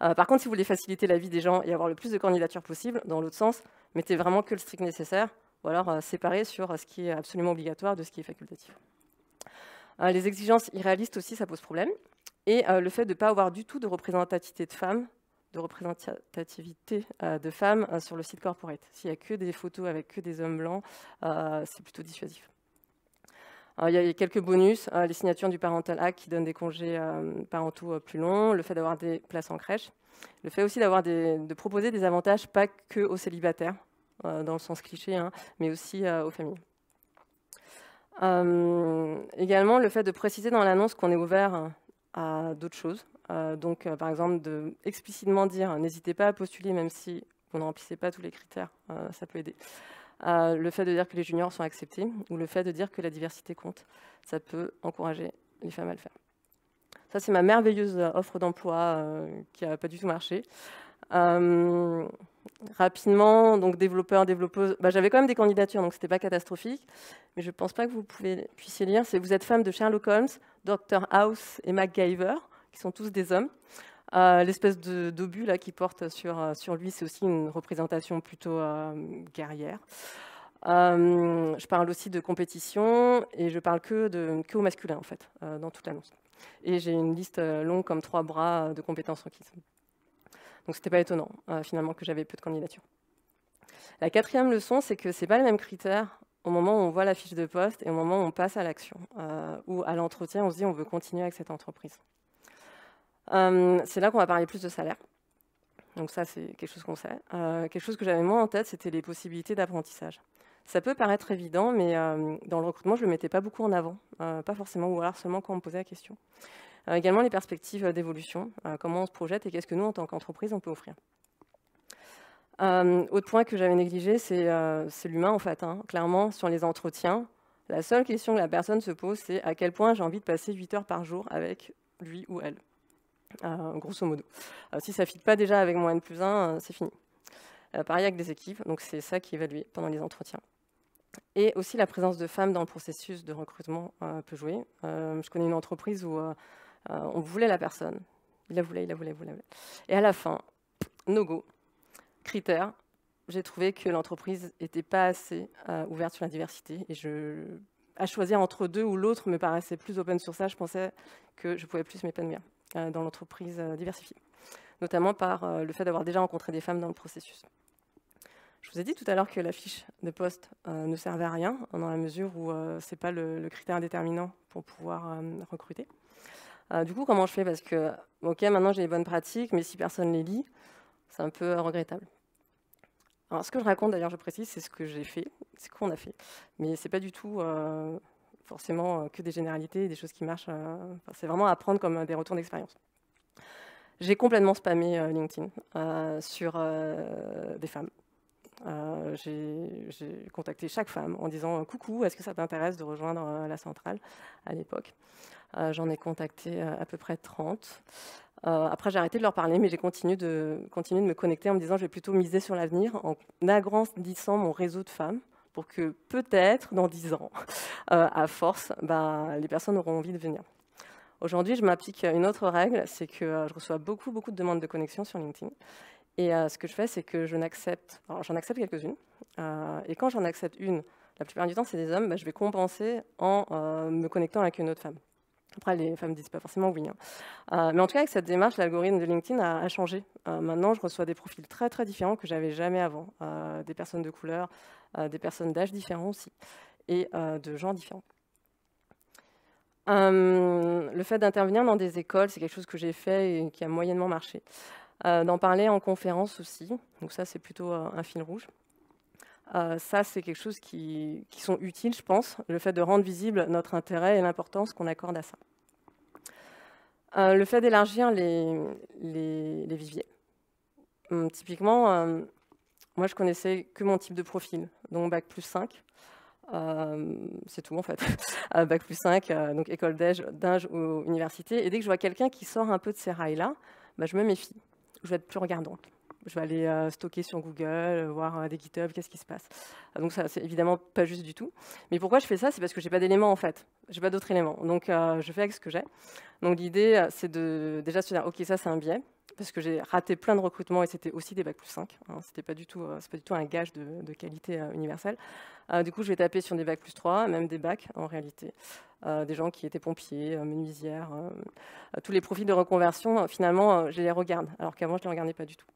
S1: par contre, si vous voulez faciliter la vie des gens et avoir le plus de candidatures possible, dans l'autre sens, mettez vraiment que le strict nécessaire, ou alors séparez sur ce qui est absolument obligatoire de ce qui est facultatif. Euh, les exigences irréalistes aussi, ça pose problème. Et euh, le fait de ne pas avoir du tout de représentativité de femmes, de représentativité euh, de femmes sur le site corporate. S'il n'y a que des photos avec que des hommes blancs, c'est plutôt dissuasif. Il y a quelques bonus, les signatures du Parental Act qui donnent des congés parentaux plus longs, le fait d'avoir des places en crèche, le fait aussi d'avoir de proposer des avantages pas que aux célibataires, dans le sens cliché, hein, mais aussi aux familles. Euh, également, le fait de préciser dans l'annonce qu'on est ouvert à d'autres choses. Euh, donc, euh, par exemple, de explicitement dire n'hésitez pas à postuler, même si vous ne remplissez pas tous les critères, ça peut aider. le fait de dire que les juniors sont acceptés ou le fait de dire que la diversité compte. Ça peut encourager les femmes à le faire. Ça, c'est ma merveilleuse offre d'emploi qui n'a pas du tout marché rapidement, donc développeur, développeuse, bah, j'avais quand même des candidatures, donc ce n'était pas catastrophique, mais je ne pense pas que vous pouvez, puissiez lire, c'est Vous êtes femme de Sherlock Holmes, Dr House et MacGyver, qui sont tous des hommes. Euh, L'espèce d'obus là qui porte sur, euh, sur lui, c'est aussi une représentation plutôt euh, guerrière. Euh, je parle aussi de compétition et je parle que, de, que au masculin en fait, dans toute l'annonce. Et j'ai une liste longue comme trois bras de compétences requises. Donc ce n'était pas étonnant euh, finalement que j'avais peu de candidatures. La quatrième leçon, c'est que ce n'est pas le même critère au moment où on voit la fiche de poste et au moment où on passe à l'action euh, ou à l'entretien, on se dit on veut continuer avec cette entreprise. Euh, c'est là qu'on va parler plus de salaire. Donc ça, c'est quelque chose qu'on sait. quelque chose que j'avais moins en tête, c'était les possibilités d'apprentissage. Ça peut paraître évident, mais dans le recrutement, je ne le mettais pas beaucoup en avant. pas forcément, ou alors seulement quand on me posait la question. Euh, également les perspectives euh, d'évolution, euh, comment on se projette et qu'est-ce que nous, en tant qu'entreprise, on peut offrir. autre point que j'avais négligé, c'est l'humain, en fait. Hein. Clairement, sur les entretiens, la seule question que la personne se pose, c'est à quel point j'ai envie de passer 8 heures par jour avec lui ou elle. grosso modo. si ça ne fit pas déjà avec mon N plus 1, c'est fini. pareil avec des équipes, donc c'est ça qui est évalué pendant les entretiens. Et aussi la présence de femmes dans le processus de recrutement peut jouer. je connais une entreprise où euh, on voulait la personne. Il la voulait, il la voulait, vous la Et à la fin, no go. Critère, j'ai trouvé que l'entreprise n'était pas assez euh, ouverte sur la diversité. Et je, à choisir entre deux ou l'autre me paraissait plus open sur ça. Je pensais que je pouvais plus m'épanouir euh, dans l'entreprise diversifiée, notamment par le fait d'avoir déjà rencontré des femmes dans le processus. Je vous ai dit tout à l'heure que la fiche de poste ne servait à rien, dans la mesure où c'est ce n'est pas le, critère déterminant pour pouvoir recruter. Euh, du coup, comment je fais Parce que, ok, maintenant j'ai les bonnes pratiques, mais si personne les lit, c'est un peu euh, regrettable. Alors, ce que je raconte, d'ailleurs, je précise, c'est ce que j'ai fait, c'est ce qu'on a fait. Mais ce n'est pas du tout euh, forcément que des généralités, des choses qui marchent. c'est vraiment à prendre comme des retours d'expérience. J'ai complètement spammé LinkedIn sur des femmes. j'ai contacté chaque femme en disant coucou, est-ce que ça t'intéresse de rejoindre la centrale à l'époque euh, j'en ai contacté euh, à peu près 30. Euh, après, j'ai arrêté de leur parler, mais j'ai continué de, de me connecter en me disant je vais plutôt miser sur l'avenir en agrandissant mon réseau de femmes pour que peut-être dans 10 ans, à force, bah, les personnes auront envie de venir. Aujourd'hui, je m'applique à une autre règle, c'est que je reçois beaucoup, beaucoup de demandes de connexion sur LinkedIn. Et ce que je fais, c'est que je n'accepte, j'en accepte quelques-unes. et quand j'en accepte une, la plupart du temps, c'est des hommes, bah, je vais compenser en me connectant avec une autre femme. Après, les femmes ne disent pas forcément oui. Hein. Euh, mais en tout cas, avec cette démarche, l'algorithme de LinkedIn a, changé. Euh, maintenant, je reçois des profils très, très différents que j'avais jamais avant. Euh, des personnes de couleur, des personnes d'âge différents aussi, et de gens différents. Hum, le fait d'intervenir dans des écoles, c'est quelque chose que j'ai fait et qui a moyennement marché. D'en parler en conférence aussi, donc ça, c'est plutôt un fil rouge. Euh, ça, c'est quelque chose qui, sont utiles, je pense, le fait de rendre visible notre intérêt et l'importance qu'on accorde à ça. Euh, le fait d'élargir les, les, viviers. Hum, typiquement, euh, moi, je connaissais que mon type de profil, donc bac plus 5. c'est tout en fait. bac plus 5, donc école d'âge ou université. Et dès que je vois quelqu'un qui sort un peu de ces rails-là, bah, je me méfie. Je vais être plus regardante. Je vais aller euh, stocker sur Google, euh, voir euh, des GitHub, qu'est-ce qui se passe. Ah, donc ça, c'est évidemment pas juste du tout. Mais pourquoi je fais ça C'est parce que j'ai pas d'éléments en fait. J'ai pas d'autres éléments. Donc je fais avec ce que j'ai. Donc l'idée, c'est de déjà se dire, ok, ça c'est un biais parce que j'ai raté plein de recrutements et c'était aussi des bacs plus 5. Ce hein. c'était pas du tout, c'est pas du tout un gage de, qualité universelle. du coup, je vais taper sur des bacs plus 3, même des bacs en réalité. des gens qui étaient pompiers, menuisières, tous les profils de reconversion, finalement, je les regarde, alors qu'avant, je ne les regardais pas du tout.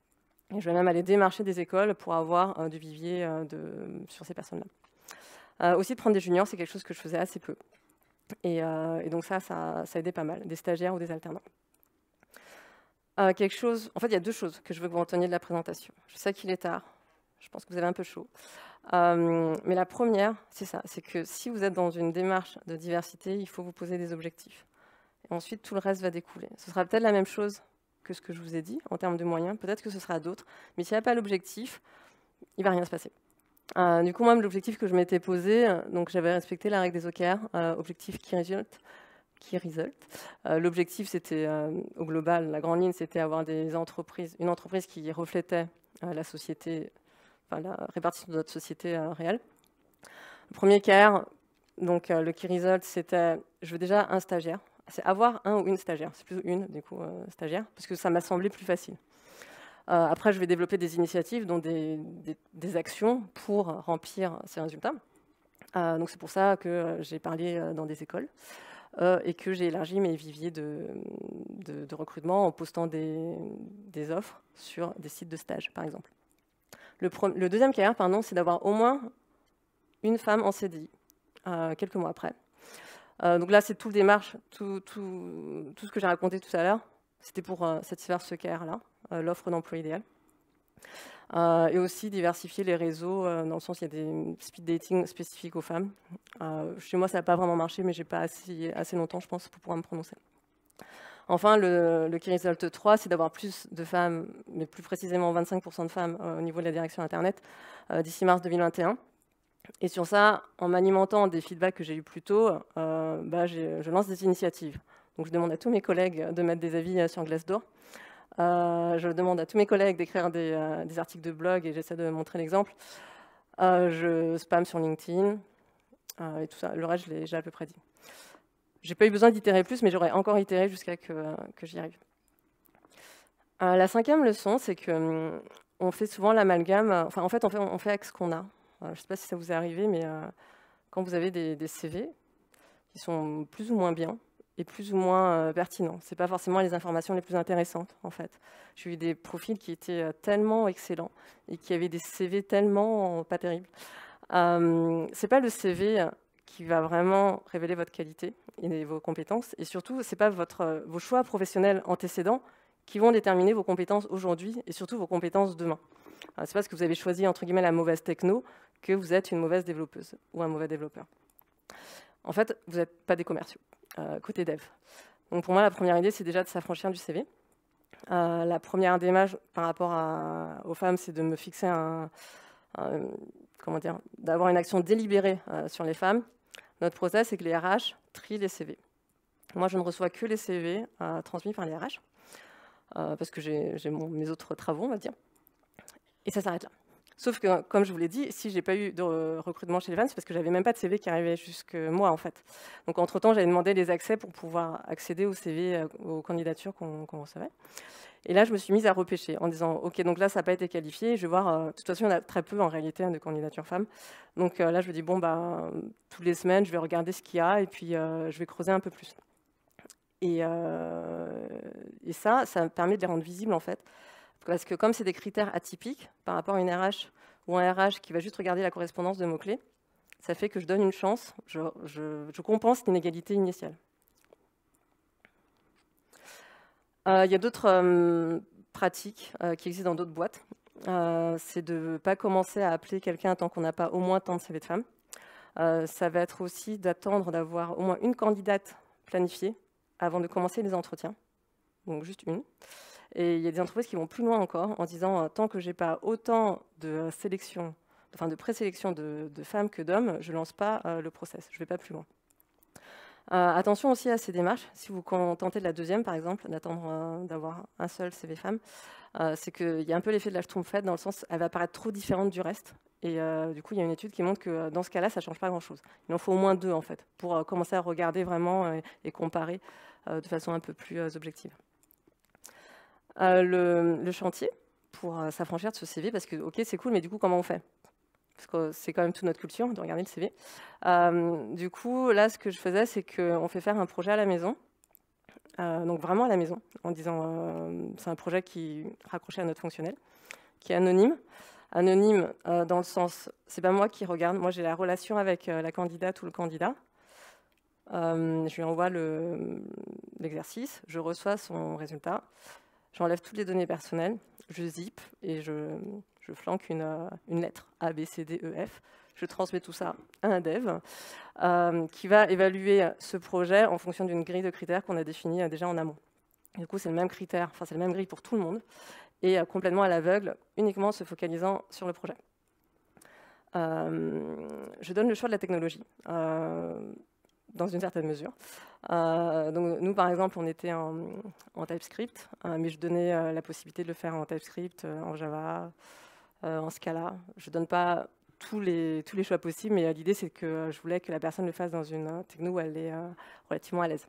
S1: Et je vais même aller démarcher des écoles pour avoir euh, du vivier euh, sur ces personnes-là. Euh, aussi, de prendre des juniors, c'est quelque chose que je faisais assez peu. Et, donc ça, ça, ça aidait pas mal, des stagiaires ou des alternants. quelque chose. En fait, il y a deux choses que je veux que vous reteniez de la présentation. Je sais qu'il est tard. Je pense que vous avez un peu chaud. mais la première, c'est ça c'est que si vous êtes dans une démarche de diversité, il faut vous poser des objectifs. Et ensuite, tout le reste va découler. Ce sera peut-être la même chose que ce que je vous ai dit en termes de moyens. Peut-être que ce sera d'autres. Mais s'il n'y a pas l'objectif, il ne va rien se passer. Euh, du coup, moi, l'objectif que je m'étais posé, euh, donc j'avais respecté la règle des OKR, euh, objectif qui résulte, qui result. L'objectif, c'était au global, la grande ligne, c'était avoir des entreprises, une entreprise qui reflétait la société, enfin, la répartition de notre société réelle. Le premier KR, donc le qui result, c'était je veux déjà un stagiaire c'est avoir un ou une stagiaire. C'est plus une, du coup, euh, stagiaire, parce que ça m'a semblé plus facile. Euh, après, je vais développer des initiatives, donc des, actions pour remplir ces résultats. Euh, donc, c'est pour ça que j'ai parlé dans des écoles et que j'ai élargi mes viviers de, recrutement en postant des, offres sur des sites de stage, par exemple. Le, deuxième carrière, pardon, c'est d'avoir au moins une femme en CDI quelques mois après. Euh, donc là, c'est tout le démarche, tout, ce que j'ai raconté tout à l'heure. C'était pour euh, satisfaire ce là euh, l'offre d'emploi idéal, et aussi diversifier les réseaux, dans le sens il y a des speed dating spécifiques aux femmes. chez moi, ça n'a pas vraiment marché, mais j'ai pas assez, assez, longtemps, je pense, pour pouvoir me prononcer. Enfin, le, le Key Result 3, c'est d'avoir plus de femmes, mais plus précisément 25% de femmes au niveau de la direction Internet d'ici mars 2021. Et sur ça, en m'alimentant des feedbacks que j'ai eus plus tôt, euh, bah, je lance des initiatives. Donc je demande à tous mes collègues de mettre des avis euh, sur Glassdoor. Euh, je demande à tous mes collègues d'écrire des, articles de blog et j'essaie de montrer l'exemple. je spam sur LinkedIn et tout ça. Le reste, je l'ai déjà à peu près dit. J'ai pas eu besoin d'itérer plus, mais j'aurais encore itéré jusqu'à que, que j'y arrive. la cinquième leçon, c'est que hum, on fait souvent l'amalgame. Enfin, en fait, on fait avec ce qu'on a. Euh, je ne sais pas si ça vous est arrivé, mais euh, quand vous avez des, CV qui sont plus ou moins bien et plus ou moins euh, pertinents, ce n'est pas forcément les informations les plus intéressantes, en fait. J'ai eu des profils qui étaient tellement excellents et qui avaient des CV tellement pas terribles. Ce n'est pas le CV qui va vraiment révéler votre qualité et vos compétences. Et surtout, ce n'est pas vos choix professionnels antécédents qui vont déterminer vos compétences aujourd'hui et surtout vos compétences demain. n'est pas parce que vous avez choisi entre guillemets la mauvaise techno que vous êtes une mauvaise développeuse ou un mauvais développeur. En fait, vous n'êtes pas des commerciaux, euh, côté dev. Donc pour moi, la première idée, c'est déjà de s'affranchir du CV. Euh, la première démarche par rapport aux femmes, c'est de me fixer un, comment dire, d'avoir une action délibérée euh, sur les femmes. Notre process, c'est que les RH trient les CV. Moi, je ne reçois que les CV transmis par les RH, parce que j'ai mes autres travaux, on va dire. Et ça s'arrête là. Sauf que, comme je vous l'ai dit, si j'ai pas eu de recrutement chez Levan, c'est parce que j'avais même pas de CV qui arrivait jusque moi, en fait. Donc, entre-temps, j'avais demandé les accès pour pouvoir accéder aux CV, euh, aux candidatures qu'on recevait. Et là, je me suis mise à repêcher en disant, OK, donc là, ça n'a pas été qualifié. Je vais voir, euh, de toute façon, il y a très peu en réalité hein, de candidatures femmes. Donc euh, là, je me dis, bon, bah, toutes les semaines, je vais regarder ce qu'il y a et puis je vais creuser un peu plus. Et, et ça, ça me permet de les rendre visibles, en fait. Parce que comme c'est des critères atypiques par rapport à une RH ou un RH qui va juste regarder la correspondance de mots-clés, ça fait que je donne une chance, je, compense l'inégalité initiale. Euh, il y a d'autres euh, pratiques euh, qui existent dans d'autres boîtes. c'est de ne pas commencer à appeler quelqu'un tant qu'on n'a pas au moins tant de CV de femmes. ça va être aussi d'attendre d'avoir au moins une candidate planifiée avant de commencer les entretiens. Donc juste une. Et il y a des entreprises qui vont plus loin encore en disant euh, tant que j'ai pas autant de sélection, enfin de présélection de, femmes que d'hommes, je lance pas euh, le process, je vais pas plus loin. Euh, attention aussi à ces démarches. Si vous contentez de la deuxième, par exemple, d'attendre d'avoir un seul CV femme, c'est qu'il y a un peu l'effet de la trompe-faite, dans le sens elle va paraître trop différente du reste. Et du coup, il y a une étude qui montre que dans ce cas-là, ça ne change pas grand-chose. Il en faut au moins deux, en fait, pour commencer à regarder vraiment et comparer de façon un peu plus objective. Euh, le, chantier pour euh, s'affranchir de ce CV parce que, ok, c'est cool, mais du coup, comment on fait parce que c'est quand même toute notre culture de regarder le CV. Euh, du coup, là, ce que je faisais, c'est qu'on fait faire un projet à la maison, donc vraiment à la maison, en disant c'est un projet qui raccroché à notre fonctionnel, qui est anonyme. Anonyme dans le sens, c'est pas moi qui regarde, moi j'ai la relation avec la candidate ou le candidat. je lui envoie l'exercice, je reçois son résultat. J'enlève toutes les données personnelles, je zip et je, flanque euh, une, lettre A, B, C, D, E, F. Je transmets tout ça à un dev euh, qui va évaluer ce projet en fonction d'une grille de critères qu'on a définie euh, déjà en amont. Du coup, c'est le même critère, enfin c'est la même grille pour tout le monde, et complètement à l'aveugle, uniquement se focalisant sur le projet. je donne le choix de la technologie, dans une certaine mesure. Euh, donc nous, par exemple, on était en, TypeScript, euh, mais je donnais euh, la possibilité de le faire en TypeScript, en Java, en Scala. Je ne donne pas tous les, tous les choix possibles, mais l'idée, c'est que je voulais que la personne le fasse dans une techno où elle est relativement à l'aise.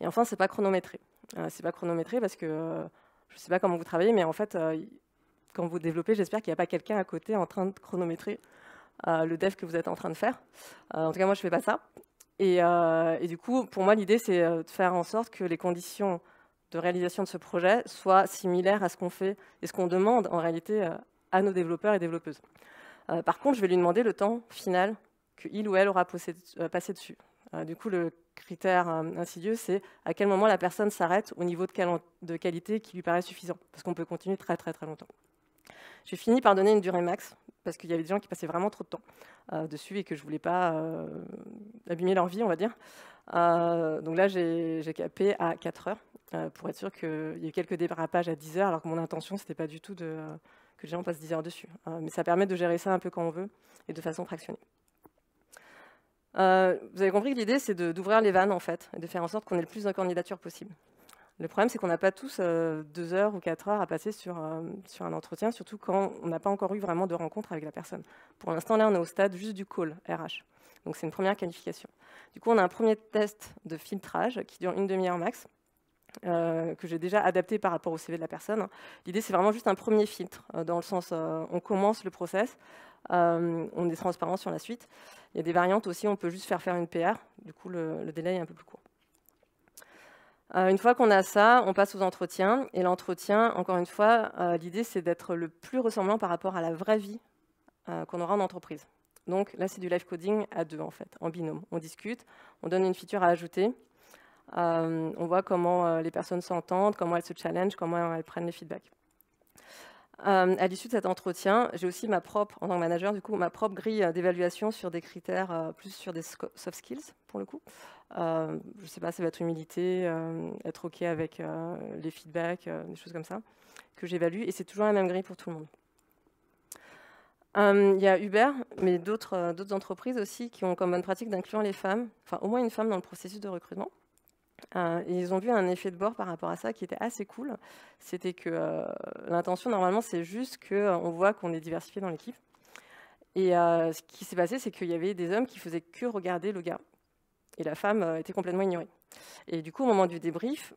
S1: Et enfin, c'est pas chronométré. c'est pas chronométré parce que je ne sais pas comment vous travaillez, mais en fait, quand vous développez, j'espère qu'il n'y a pas quelqu'un à côté en train de chronométrer le dev que vous êtes en train de faire. en tout cas, moi, je ne fais pas ça. Euh, et, du coup, pour moi, l'idée, c'est euh, de faire en sorte que les conditions de réalisation de ce projet soient similaires à ce qu'on fait et ce qu'on demande en réalité euh, à nos développeurs et développeuses. par contre, je vais lui demander le temps final qu'il ou elle aura passé, dessus. du coup, le critère insidieux, c'est à quel moment la personne s'arrête au niveau de qualité qui lui paraît suffisant, parce qu'on peut continuer très très très longtemps. J'ai fini par donner une durée max, parce qu'il y avait des gens qui passaient vraiment trop de temps euh, dessus et que je ne voulais pas euh, abîmer leur vie, on va dire. Euh, donc là, j'ai capé à 4 heures pour être sûr qu'il y ait quelques dérapages à 10 heures, alors que mon intention, ce n'était pas du tout que les gens passent 10 heures dessus. Hein. mais ça permet de gérer ça un peu quand on veut et de façon fractionnée. vous avez compris que l'idée, c'est d'ouvrir les vannes, en fait, et de faire en sorte qu'on ait le plus de candidatures possible. Le problème, c'est qu'on n'a pas tous euh, deux heures ou quatre heures à passer euh, sur, un entretien, surtout quand on n'a pas encore eu vraiment de rencontre avec la personne. Pour l'instant, là, on est au stade juste du call RH. Donc, c'est une première qualification. Du coup, on a un premier test de filtrage qui dure une demi-heure max. Euh, que j'ai déjà adapté par rapport au CV de la personne. L'idée, c'est vraiment juste un premier filtre, dans le sens, on commence le process, on est transparent sur la suite. Il y a des variantes aussi, on peut juste faire faire une PR, du coup, le délai est un peu plus court. Euh, une fois qu'on a ça, on passe aux entretiens. Et l'entretien, encore une fois, euh, l'idée, c'est d'être le plus ressemblant par rapport à la vraie vie euh, qu'on aura en entreprise. Donc là, c'est du live coding à deux, en fait, en binôme. On discute, on donne une feature à ajouter, on voit comment les personnes s'entendent, comment elles se challengent, comment elles prennent les feedbacks. Euh, à l'issue de cet entretien, j'ai aussi ma propre, en tant que manager, du coup, ma propre grille euh, d'évaluation sur des critères euh, plus sur des soft skills, pour le coup. Euh, je ne sais pas, ça va être humilité, être OK avec les feedbacks, des choses comme ça, que j'évalue. Et c'est toujours la même grille pour tout le monde. Il y a Uber, mais d'autres entreprises aussi qui ont comme bonne pratique d'inclure les femmes, enfin au moins une femme dans le processus de recrutement ils ont vu un effet de bord par rapport à ça qui était assez cool. C'était que euh, l'intention, normalement, c'est juste qu'on euh, voit qu'on est diversifié dans l'équipe. Et euh, ce qui s'est passé, c'est qu'il y avait des hommes qui faisaient que regarder le gars. Et la femme était complètement ignorée. Et du coup, au moment du débrief,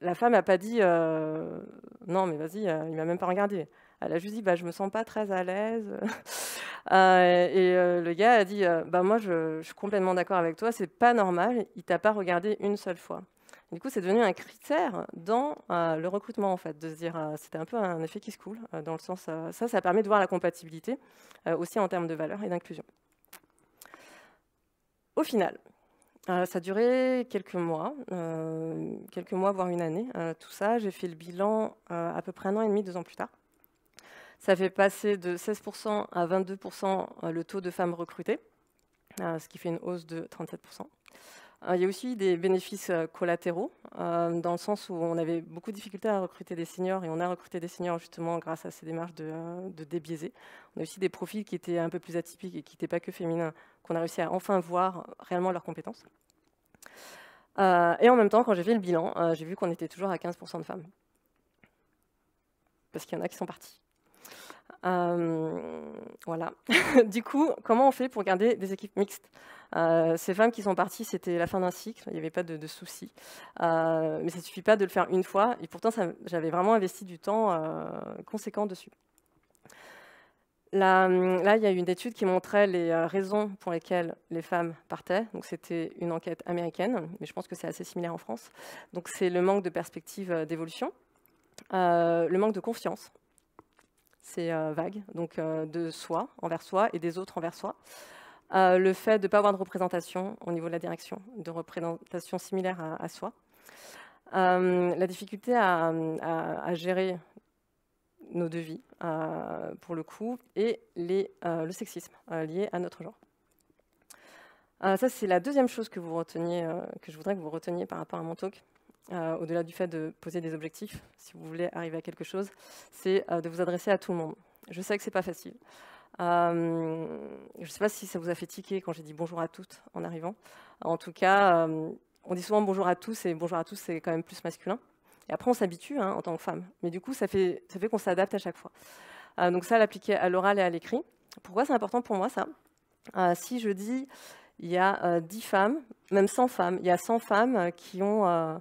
S1: la femme n'a pas dit Non, mais vas-y, il m'a même pas regardé. Elle a juste dit, bah, je me sens pas très à l'aise. Euh, et euh, le gars a dit, euh, bah, moi, je, suis complètement d'accord avec toi, c'est pas normal, il t'a pas regardé une seule fois. Du coup, c'est devenu un critère dans le recrutement, en fait, de se dire, c'était un peu un effet qui se coule, dans le sens, ça, ça permet de voir la compatibilité, aussi en termes de valeur et d'inclusion. Au final, ça a duré quelques mois, quelques mois, voire une année, tout ça. J'ai fait le bilan à peu près un an et demi, deux ans plus tard. Ça fait passer de 16% à 22% euh, le taux de femmes recrutées, euh, ce qui fait une hausse de 37%. Euh, il y a aussi des bénéfices collatéraux, dans le sens où on avait beaucoup de difficultés à recruter des seniors, et on a recruté des seniors justement grâce à ces démarches de, débiaiser. On a aussi des profils qui étaient un peu plus atypiques et qui n'étaient pas que féminins, qu'on a réussi à enfin voir réellement leurs compétences. et en même temps, quand j'ai fait le bilan, j'ai vu qu'on était toujours à 15% de femmes. Parce qu'il y en a qui sont partis. Euh, voilà. du coup, comment on fait pour garder des équipes mixtes euh, Ces femmes qui sont parties, c'était la fin d'un cycle, il n'y avait pas de, de soucis. Euh, mais ça ne suffit pas de le faire une fois, et pourtant j'avais vraiment investi du temps conséquent dessus. Hum, là, il y a une étude qui montrait les raisons pour lesquelles les femmes partaient. c'était une enquête américaine, mais je pense que c'est assez similaire en France. Donc, c'est le manque de perspective d'évolution, le manque de confiance, c'est euh, vague, donc euh, de soi envers soi et des autres envers soi. Euh, le fait de ne pas avoir de représentation au niveau de la direction, de représentation similaire à, soi. la difficulté à, gérer nos devis pour le coup, et le sexisme lié à notre genre. ça, c'est la deuxième chose que, vous reteniez, que je voudrais que vous reteniez par rapport à mon talk. Euh, au-delà du fait de poser des objectifs, si vous voulez arriver à quelque chose, c'est euh, de vous adresser à tout le monde. Je sais que c'est pas facile. Euh, je ne sais pas si ça vous a fait tiquer quand j'ai dit bonjour à toutes en arrivant. En tout cas, on dit souvent bonjour à tous et bonjour à tous, c'est quand même plus masculin. Et après, on s'habitue hein, en tant que femme. Mais du coup, ça fait, ça fait qu'on s'adapte à chaque fois. donc ça, l'appliquer à l'oral et à l'écrit. Pourquoi c'est important pour moi ça Si je dis il y a 10 femmes, même 100 femmes, il y a 100 femmes qui ont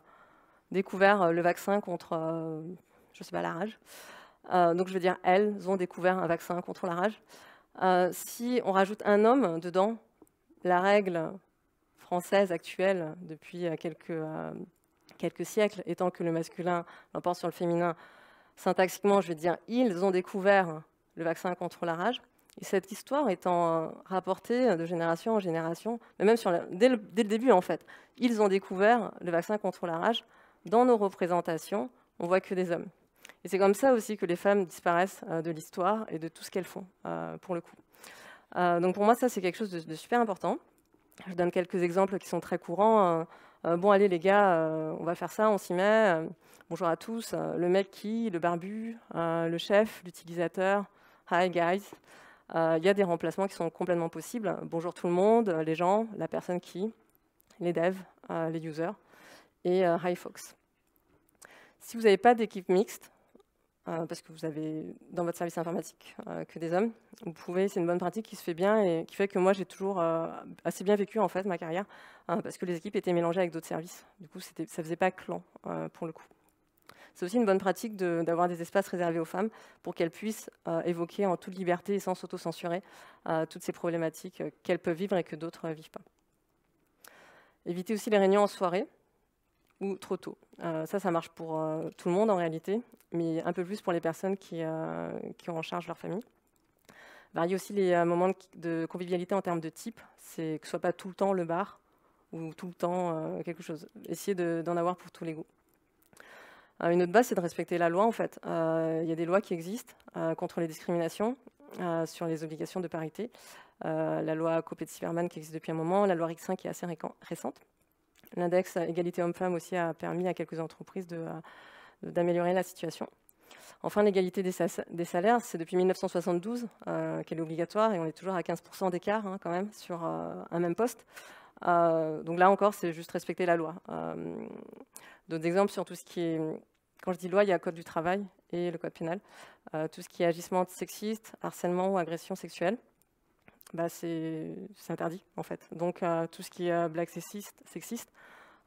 S1: découvert euh, le vaccin contre, euh, je sais pas, la rage. Euh, donc je veux dire, elles ont découvert un vaccin contre la rage. si on rajoute un homme dedans, la règle française actuelle depuis quelques, quelques siècles étant que le masculin l'emporte sur le féminin, syntaxiquement, je veux dire, ils ont découvert le vaccin contre la rage. Et cette histoire étant rapportée de génération en génération, mais même sur dès, le, début en fait, ils ont découvert le vaccin contre la rage dans nos représentations, on voit que des hommes. Et c'est comme ça aussi que les femmes disparaissent euh, de l'histoire et de tout ce qu'elles font, euh, pour le coup. Euh, donc pour moi, ça, c'est quelque chose de, super important. Je donne quelques exemples qui sont très courants. Hein. bon, allez les gars, on va faire ça, on s'y met. bonjour à tous. le mec qui, le barbu, le chef, l'utilisateur. Hi guys. Il y a des remplacements qui sont complètement possibles. Bonjour tout le monde, les gens, la personne qui, les devs, les users et hi, folks. Si vous n'avez pas d'équipe mixte, euh, parce que vous avez dans votre service informatique euh, que des hommes, vous pouvez, c'est une bonne pratique qui se fait bien et qui fait que moi j'ai toujours euh, assez bien vécu en fait ma carrière, hein, parce que les équipes étaient mélangées avec d'autres services. Du coup, ça ne faisait pas clan pour le coup. C'est aussi une bonne pratique d'avoir des espaces réservés aux femmes pour qu'elles puissent évoquer en toute liberté et sans s'autocensurer toutes ces problématiques qu'elles peuvent vivre et que d'autres ne vivent pas. Évitez aussi les réunions en soirée ou trop tôt. Euh, ça, ça marche pour euh, tout le monde en réalité, mais un peu plus pour les personnes qui, euh, qui ont en charge leur famille. Varie aussi les moments de convivialité en termes de type, c'est que ce soit pas tout le temps le bar ou tout le temps quelque chose. Essayez d'en avoir pour tous les goûts. une autre base, c'est de respecter la loi en fait. Il y a des lois qui existent contre les discriminations sur les obligations de parité. la loi Copé de Cyberman qui existe depuis un moment, la loi X5 qui est assez récente. L'index égalité hommes-femmes aussi a permis à quelques entreprises euh, d'améliorer la situation. Enfin, l'égalité des salaires, c'est depuis 1972 euh, qu'elle est obligatoire et on est toujours à 15% d'écart hein, quand même sur euh, un même poste. donc là encore, c'est juste respecter la loi. D'autres exemples sur tout ce qui est... Quand je dis loi, il y a le Code du travail et le Code pénal. tout ce qui est agissement sexiste, harcèlement ou agression sexuelle. Bah, c'est interdit en fait. Donc euh, tout ce qui est euh, black sexiste,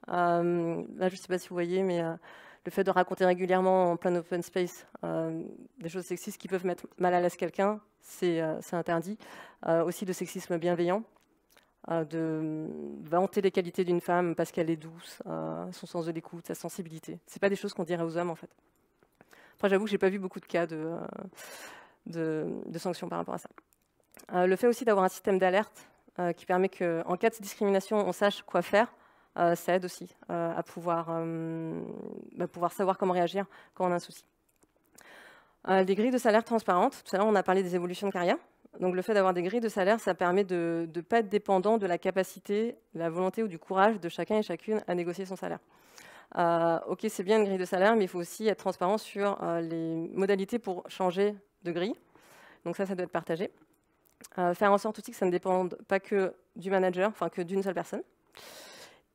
S1: euh, là je ne sais pas si vous voyez, mais le fait de raconter régulièrement en plein open space des choses sexistes qui peuvent mettre mal à l'aise quelqu'un, c'est interdit. aussi le sexisme bienveillant, de vanter les qualités d'une femme parce qu'elle est douce, son sens de l'écoute, sa sensibilité. Ce pas des choses qu'on dirait aux hommes en fait. Enfin, j'avoue que je n'ai pas vu beaucoup de cas de sanctions par rapport à ça. Euh, le fait aussi d'avoir un système d'alerte euh, qui permet qu'en cas de discrimination, on sache quoi faire, euh, ça aide aussi à bah, pouvoir, savoir comment réagir quand on a un souci. Les grilles de salaire transparentes, tout à l'heure on a parlé des évolutions de carrière. Donc le fait d'avoir des grilles de salaire, ça permet de ne pas être dépendant de la capacité, de la volonté ou du courage de chacun et chacune à négocier son salaire. ok, c'est bien une grille de salaire, mais il faut aussi être transparent sur les modalités pour changer de grille. Donc ça, ça doit être partagé. Euh, faire en sorte aussi que ça ne dépende pas que du manager, enfin que d'une seule personne,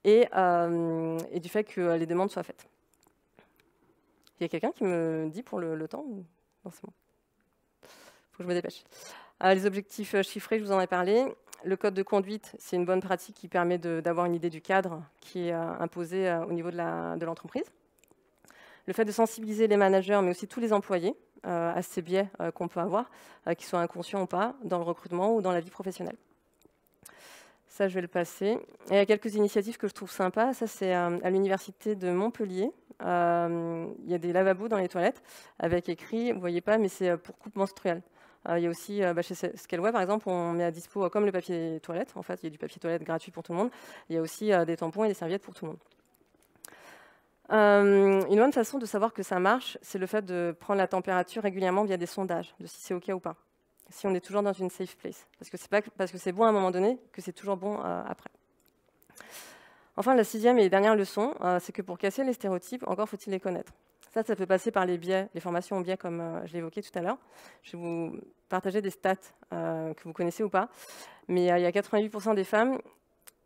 S1: et, euh, du fait que euh, les demandes soient faites. Il y a quelqu'un qui me dit pour le, temps Non, c'est bon. faut que je me dépêche. les objectifs chiffrés, je vous en ai parlé. Le code de conduite, c'est une bonne pratique qui permet d'avoir une idée du cadre qui est imposé au niveau de l'entreprise. le fait de sensibiliser les managers, mais aussi tous les employés, euh, à ces biais euh, qu'on peut avoir, euh, qu'ils soient inconscients ou pas, dans le recrutement ou dans la vie professionnelle. Ça, je vais le passer. Et il y a quelques initiatives que je trouve sympas. Ça, c'est à, l'université de Montpellier. il y a des lavabos dans les toilettes avec écrit, vous voyez pas, mais c'est pour coupe menstruelle. il y a aussi, bah, chez Scaleway, par exemple, on met à dispo, comme le papier toilette, en fait, il y a du papier toilette gratuit pour tout le monde. Il y a aussi des tampons et des serviettes pour tout le monde. Euh, une bonne façon de savoir que ça marche, c'est le fait de prendre la température régulièrement via des sondages, de si c'est OK ou pas, si on est toujours dans une safe place. Parce que c'est pas parce que c'est bon à un moment donné que c'est toujours bon euh, après. Enfin, la sixième et dernière leçon, euh, c'est que pour casser les stéréotypes, encore faut-il les connaître. Ça, ça peut passer par les biais, les formations en biais, comme je l'évoquais tout à l'heure. Je vais vous partager des stats que vous connaissez ou pas. Mais il y a 88% des femmes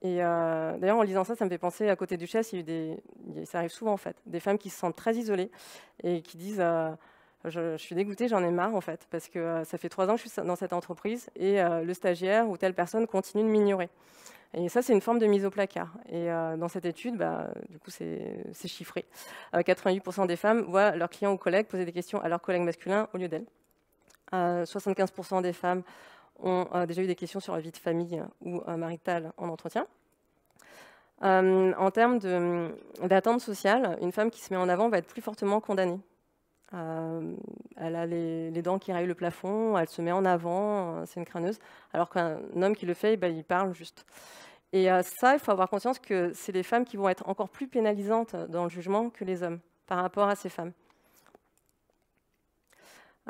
S1: et euh, d'ailleurs, en lisant ça, ça me fait penser à côté du chess, il des, ça arrive souvent en fait, des femmes qui se sentent très isolées et qui disent euh, je, suis dégoûtée, j'en ai marre en fait, parce que euh, ça fait trois ans que je suis dans cette entreprise et le stagiaire ou telle personne continue de m'ignorer. Et ça, c'est une forme de mise au placard. Et dans cette étude, bah, du coup, c'est chiffré. 88% des femmes voient leurs clients ou collègues poser des questions à leurs collègues masculins au lieu d'elles. 75% des femmes ont euh, déjà eu des questions sur la vie de famille euh, ou euh, maritale en entretien. en termes d'attente sociale, une femme qui se met en avant va être plus fortement condamnée. elle a les, dents qui raillent le plafond, elle se met en avant, c'est une crâneuse, alors qu'un homme qui le fait, bah, il parle juste. Et ça, il faut avoir conscience que c'est les femmes qui vont être encore plus pénalisantes dans le jugement que les hommes par rapport à ces femmes.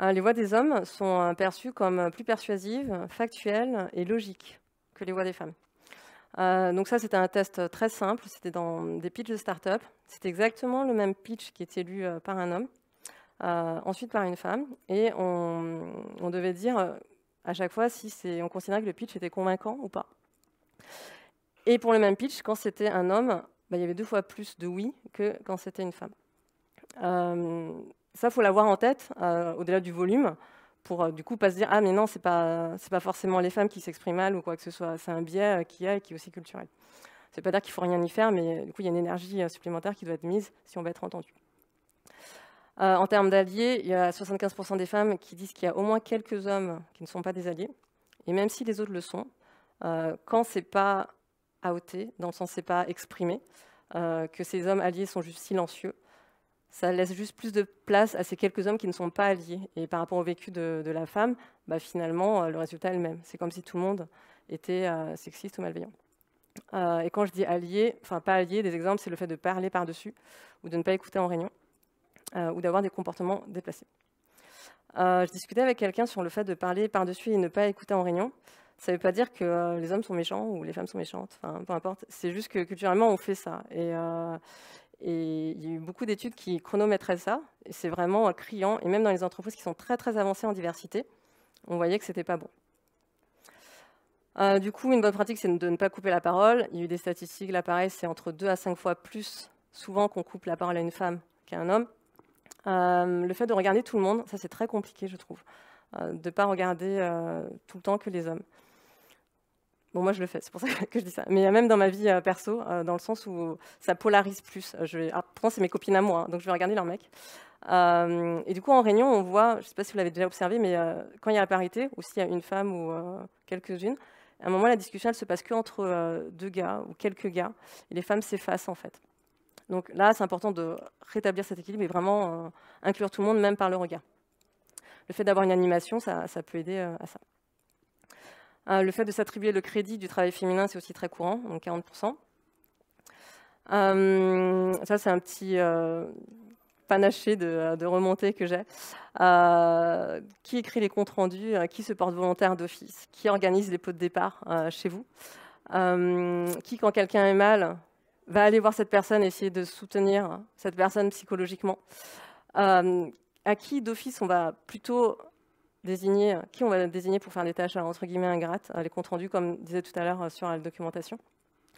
S1: Hein, les voix des hommes sont perçues comme plus persuasives, factuelles et logiques que les voix des femmes. Euh, donc ça, c'était un test très simple. C'était dans des pitches de start-up. C'était exactement le même pitch qui était lu euh, par un homme, euh, ensuite par une femme. Et on, devait dire à chaque fois si on considérait que le pitch était convaincant ou pas. Et pour le même pitch, quand c'était un homme, bah, il y avait deux fois plus de oui que quand c'était une femme ça, faut l'avoir en tête, euh, au-delà du volume, pour euh, du coup pas se dire ah mais non c'est pas c'est pas forcément les femmes qui s'expriment mal ou quoi que ce soit, c'est un biais euh, qui qui est aussi culturel. C'est pas dire qu'il faut rien y faire, mais du coup il y a une énergie supplémentaire qui doit être mise si on veut être entendu. en termes d'alliés, il y a 75% des femmes qui disent qu'il y a au moins quelques hommes qui ne sont pas des alliés, et même si les autres le sont, quand c'est pas outé, dans le sens c'est pas exprimé, que ces hommes alliés sont juste silencieux, ça laisse juste plus de place à ces quelques hommes qui ne sont pas alliés. Et par rapport au vécu de, la femme, bah, finalement, euh, le résultat est le même. C'est comme si tout le monde était euh, sexiste ou malveillant. Euh, et quand je dis allié, enfin pas allié, des exemples, c'est le fait de parler par-dessus ou de ne pas écouter en réunion ou d'avoir des comportements déplacés. je discutais avec quelqu'un sur le fait de parler par-dessus et ne pas écouter en réunion. Ça ne veut pas dire que les hommes sont méchants ou les femmes sont méchantes, enfin, peu importe. C'est juste que culturellement, on fait ça. Et, et il y a eu beaucoup d'études qui chronométraient ça. Et c'est vraiment criant. Et même dans les entreprises qui sont très, très avancées en diversité, on voyait que ce n'était pas bon. Euh, du coup, une bonne pratique, c'est de ne pas couper la parole. Il y a eu des statistiques, là pareil, c'est entre 2 à 5 fois plus souvent qu'on coupe la parole à une femme qu'à un homme. Euh, le fait de regarder tout le monde, ça c'est très compliqué, je trouve, euh, de ne pas regarder tout le temps que les hommes. Bon, moi, je le fais, c'est pour ça que je dis ça. Mais euh, même dans ma vie euh, perso, euh, dans le sens où ça polarise plus. Je vais... Ah, c'est mes copines à moi, hein, donc je vais regarder leur mec. et du coup, en réunion, on voit, je ne sais pas si vous l'avez déjà observé, mais quand il y a la parité, ou s'il y a une femme ou quelques-unes, à un moment, la discussion, elle se passe que entre deux gars ou quelques gars. Et les femmes s'effacent, en fait. Donc là, c'est important de rétablir cet équilibre et vraiment inclure tout le monde, même par le regard. Le fait d'avoir une animation, ça, ça peut aider à ça. Euh, le fait de s'attribuer le crédit du travail féminin, c'est aussi très courant, donc 40%. Euh, ça, c'est un petit euh, panaché de, de remontées que j'ai. qui écrit les comptes rendus Qui se porte volontaire d'office Qui organise les pots de départ chez vous Qui, quand quelqu'un est mal, va aller voir cette personne, et essayer de soutenir cette personne psychologiquement À qui d'office on va plutôt désigner, euh, qui on va désigner pour faire des tâches euh, entre guillemets ingrates, euh, les comptes rendus, comme disait tout à l'heure sur la documentation,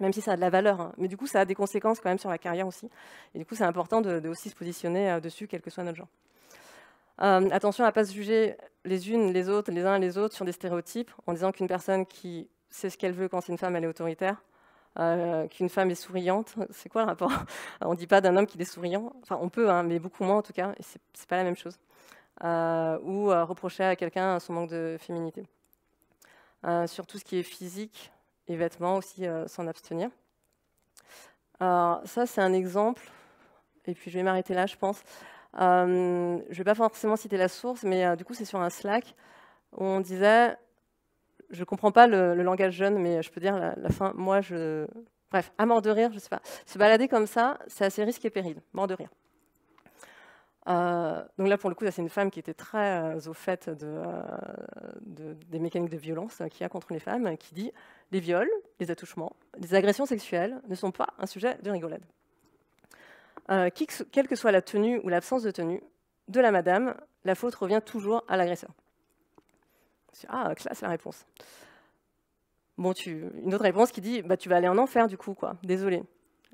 S1: même si ça a de la valeur. Hein. Mais du coup, ça a des conséquences quand même sur la carrière aussi. Et du coup, c'est important de, aussi se positionner dessus, quel que soit notre genre. attention à ne pas se juger les unes, les autres, les uns, les autres sur des stéréotypes en disant qu'une personne qui sait ce qu'elle veut quand c'est une femme, elle est autoritaire. qu'une femme est souriante, c'est quoi le rapport On ne dit pas d'un homme qui est souriant. Enfin, on peut, hein, mais beaucoup moins en tout cas. Et c'est pas la même chose. Euh, ou euh, reprocher à quelqu'un son manque de féminité. Euh, sur tout ce qui est physique et vêtements aussi, s'en abstenir. ça, c'est un exemple, et puis je vais m'arrêter là, je pense. je ne vais pas forcément citer la source, mais du coup, c'est sur un Slack où on disait, je ne comprends pas le, langage jeune, mais je peux dire la, fin, moi, je... Bref, à mort de rire, je sais pas. Se balader comme ça, c'est assez risque et péril, mort de rire. Euh, donc là, pour le coup, c'est une femme qui était très euh, au fait euh, de, des mécaniques de violence qu'il y a contre les femmes, qui dit les viols, les attouchements, les agressions sexuelles ne sont pas un sujet de rigolade. quelle que soit la tenue ou l'absence de tenue de la madame, la faute revient toujours à l'agresseur. Ah, classe la réponse. Bon, une autre réponse qui dit bah, tu vas aller en enfer du coup, quoi. Désolé.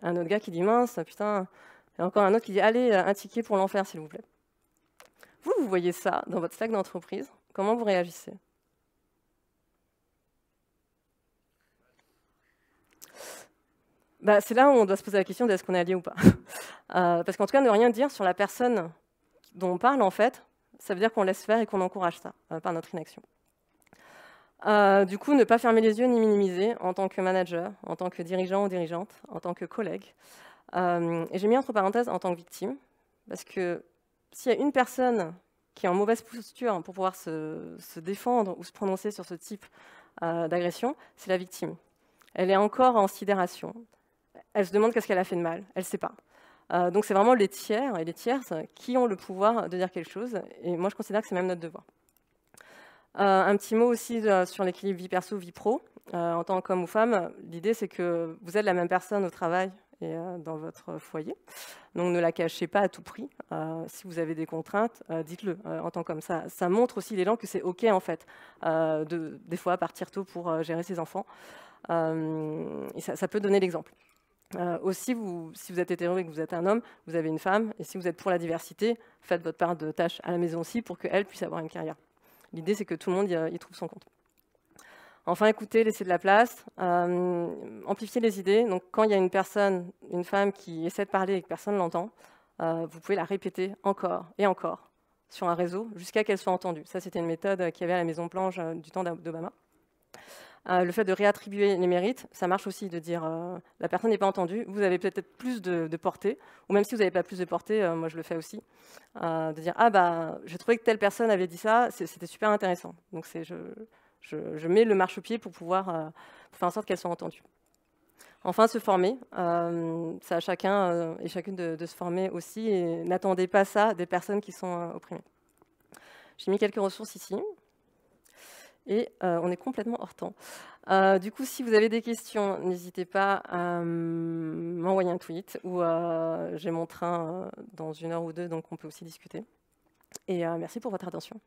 S1: Un autre gars qui dit mince, putain, et encore un autre qui dit Allez, euh, un ticket pour l'enfer, s'il vous plaît. Vous, vous voyez ça dans votre stack d'entreprise, comment vous réagissez bah, C'est là où on doit se poser la question est-ce qu'on est allié ou pas euh, Parce qu'en tout cas, ne rien dire sur la personne dont on parle, en fait, ça veut dire qu'on laisse faire et qu'on encourage ça euh, par notre inaction. du coup, ne pas fermer les yeux ni minimiser en tant que manager, en tant que dirigeant ou dirigeante, en tant que collègue. Euh, et j'ai mis entre parenthèses en tant que victime, parce que s'il y a une personne qui est en mauvaise posture pour pouvoir se, défendre ou se prononcer sur ce type euh, d'agression, c'est la victime. Elle est encore en sidération. Elle se demande qu'est-ce qu'elle a fait de mal. Elle ne sait pas. Euh, donc c'est vraiment les tiers et les tierces qui ont le pouvoir de dire quelque chose. Et moi, je considère que c'est même notre devoir. un petit mot aussi sur l'équilibre vie perso-vie pro. en tant qu'homme ou femme, l'idée, c'est que vous êtes la même personne au travail, et euh, dans votre foyer. Donc ne la cachez pas à tout prix. Euh, si vous avez des contraintes, euh, dites-le en tant comme ça. Ça montre aussi gens que c'est OK en fait, de, des fois partir tôt pour gérer ses enfants. et ça, peut donner l'exemple. aussi, vous, si vous êtes hétéro et que vous êtes un homme, vous avez une femme, et si vous êtes pour la diversité, faites votre part de tâches à la maison aussi pour qu'elle puisse avoir une carrière. L'idée, c'est que tout le monde y trouve son compte. Enfin, écoutez, laissez de la place, euh, amplifiez les idées. Donc, quand il y a une personne, une femme qui essaie de parler et que personne ne l'entend, euh, vous pouvez la répéter encore et encore sur un réseau jusqu'à qu'elle soit entendue. Ça, c'était une méthode qu'il y avait à la Maison Blanche euh, du temps d'Obama. le fait de réattribuer les mérites, ça marche aussi de dire la personne n'est pas entendue, vous avez peut-être plus de, portée, ou même si vous n'avez pas plus de portée, moi je le fais aussi, de dire ah bah j'ai trouvé que telle personne avait dit ça, c'était super intéressant. Donc c'est je, je, mets le marchepied pour pouvoir euh, pour faire en sorte qu'elles soient entendues. Enfin, se former. c'est euh, à chacun euh, et chacune de, se former aussi. n'attendez pas ça des personnes qui sont opprimées. J'ai mis quelques ressources ici. Et on est complètement hors temps. du coup, si vous avez des questions, n'hésitez pas à m'envoyer un tweet ou j'ai mon train dans une heure ou deux, donc on peut aussi discuter. Et merci pour votre attention.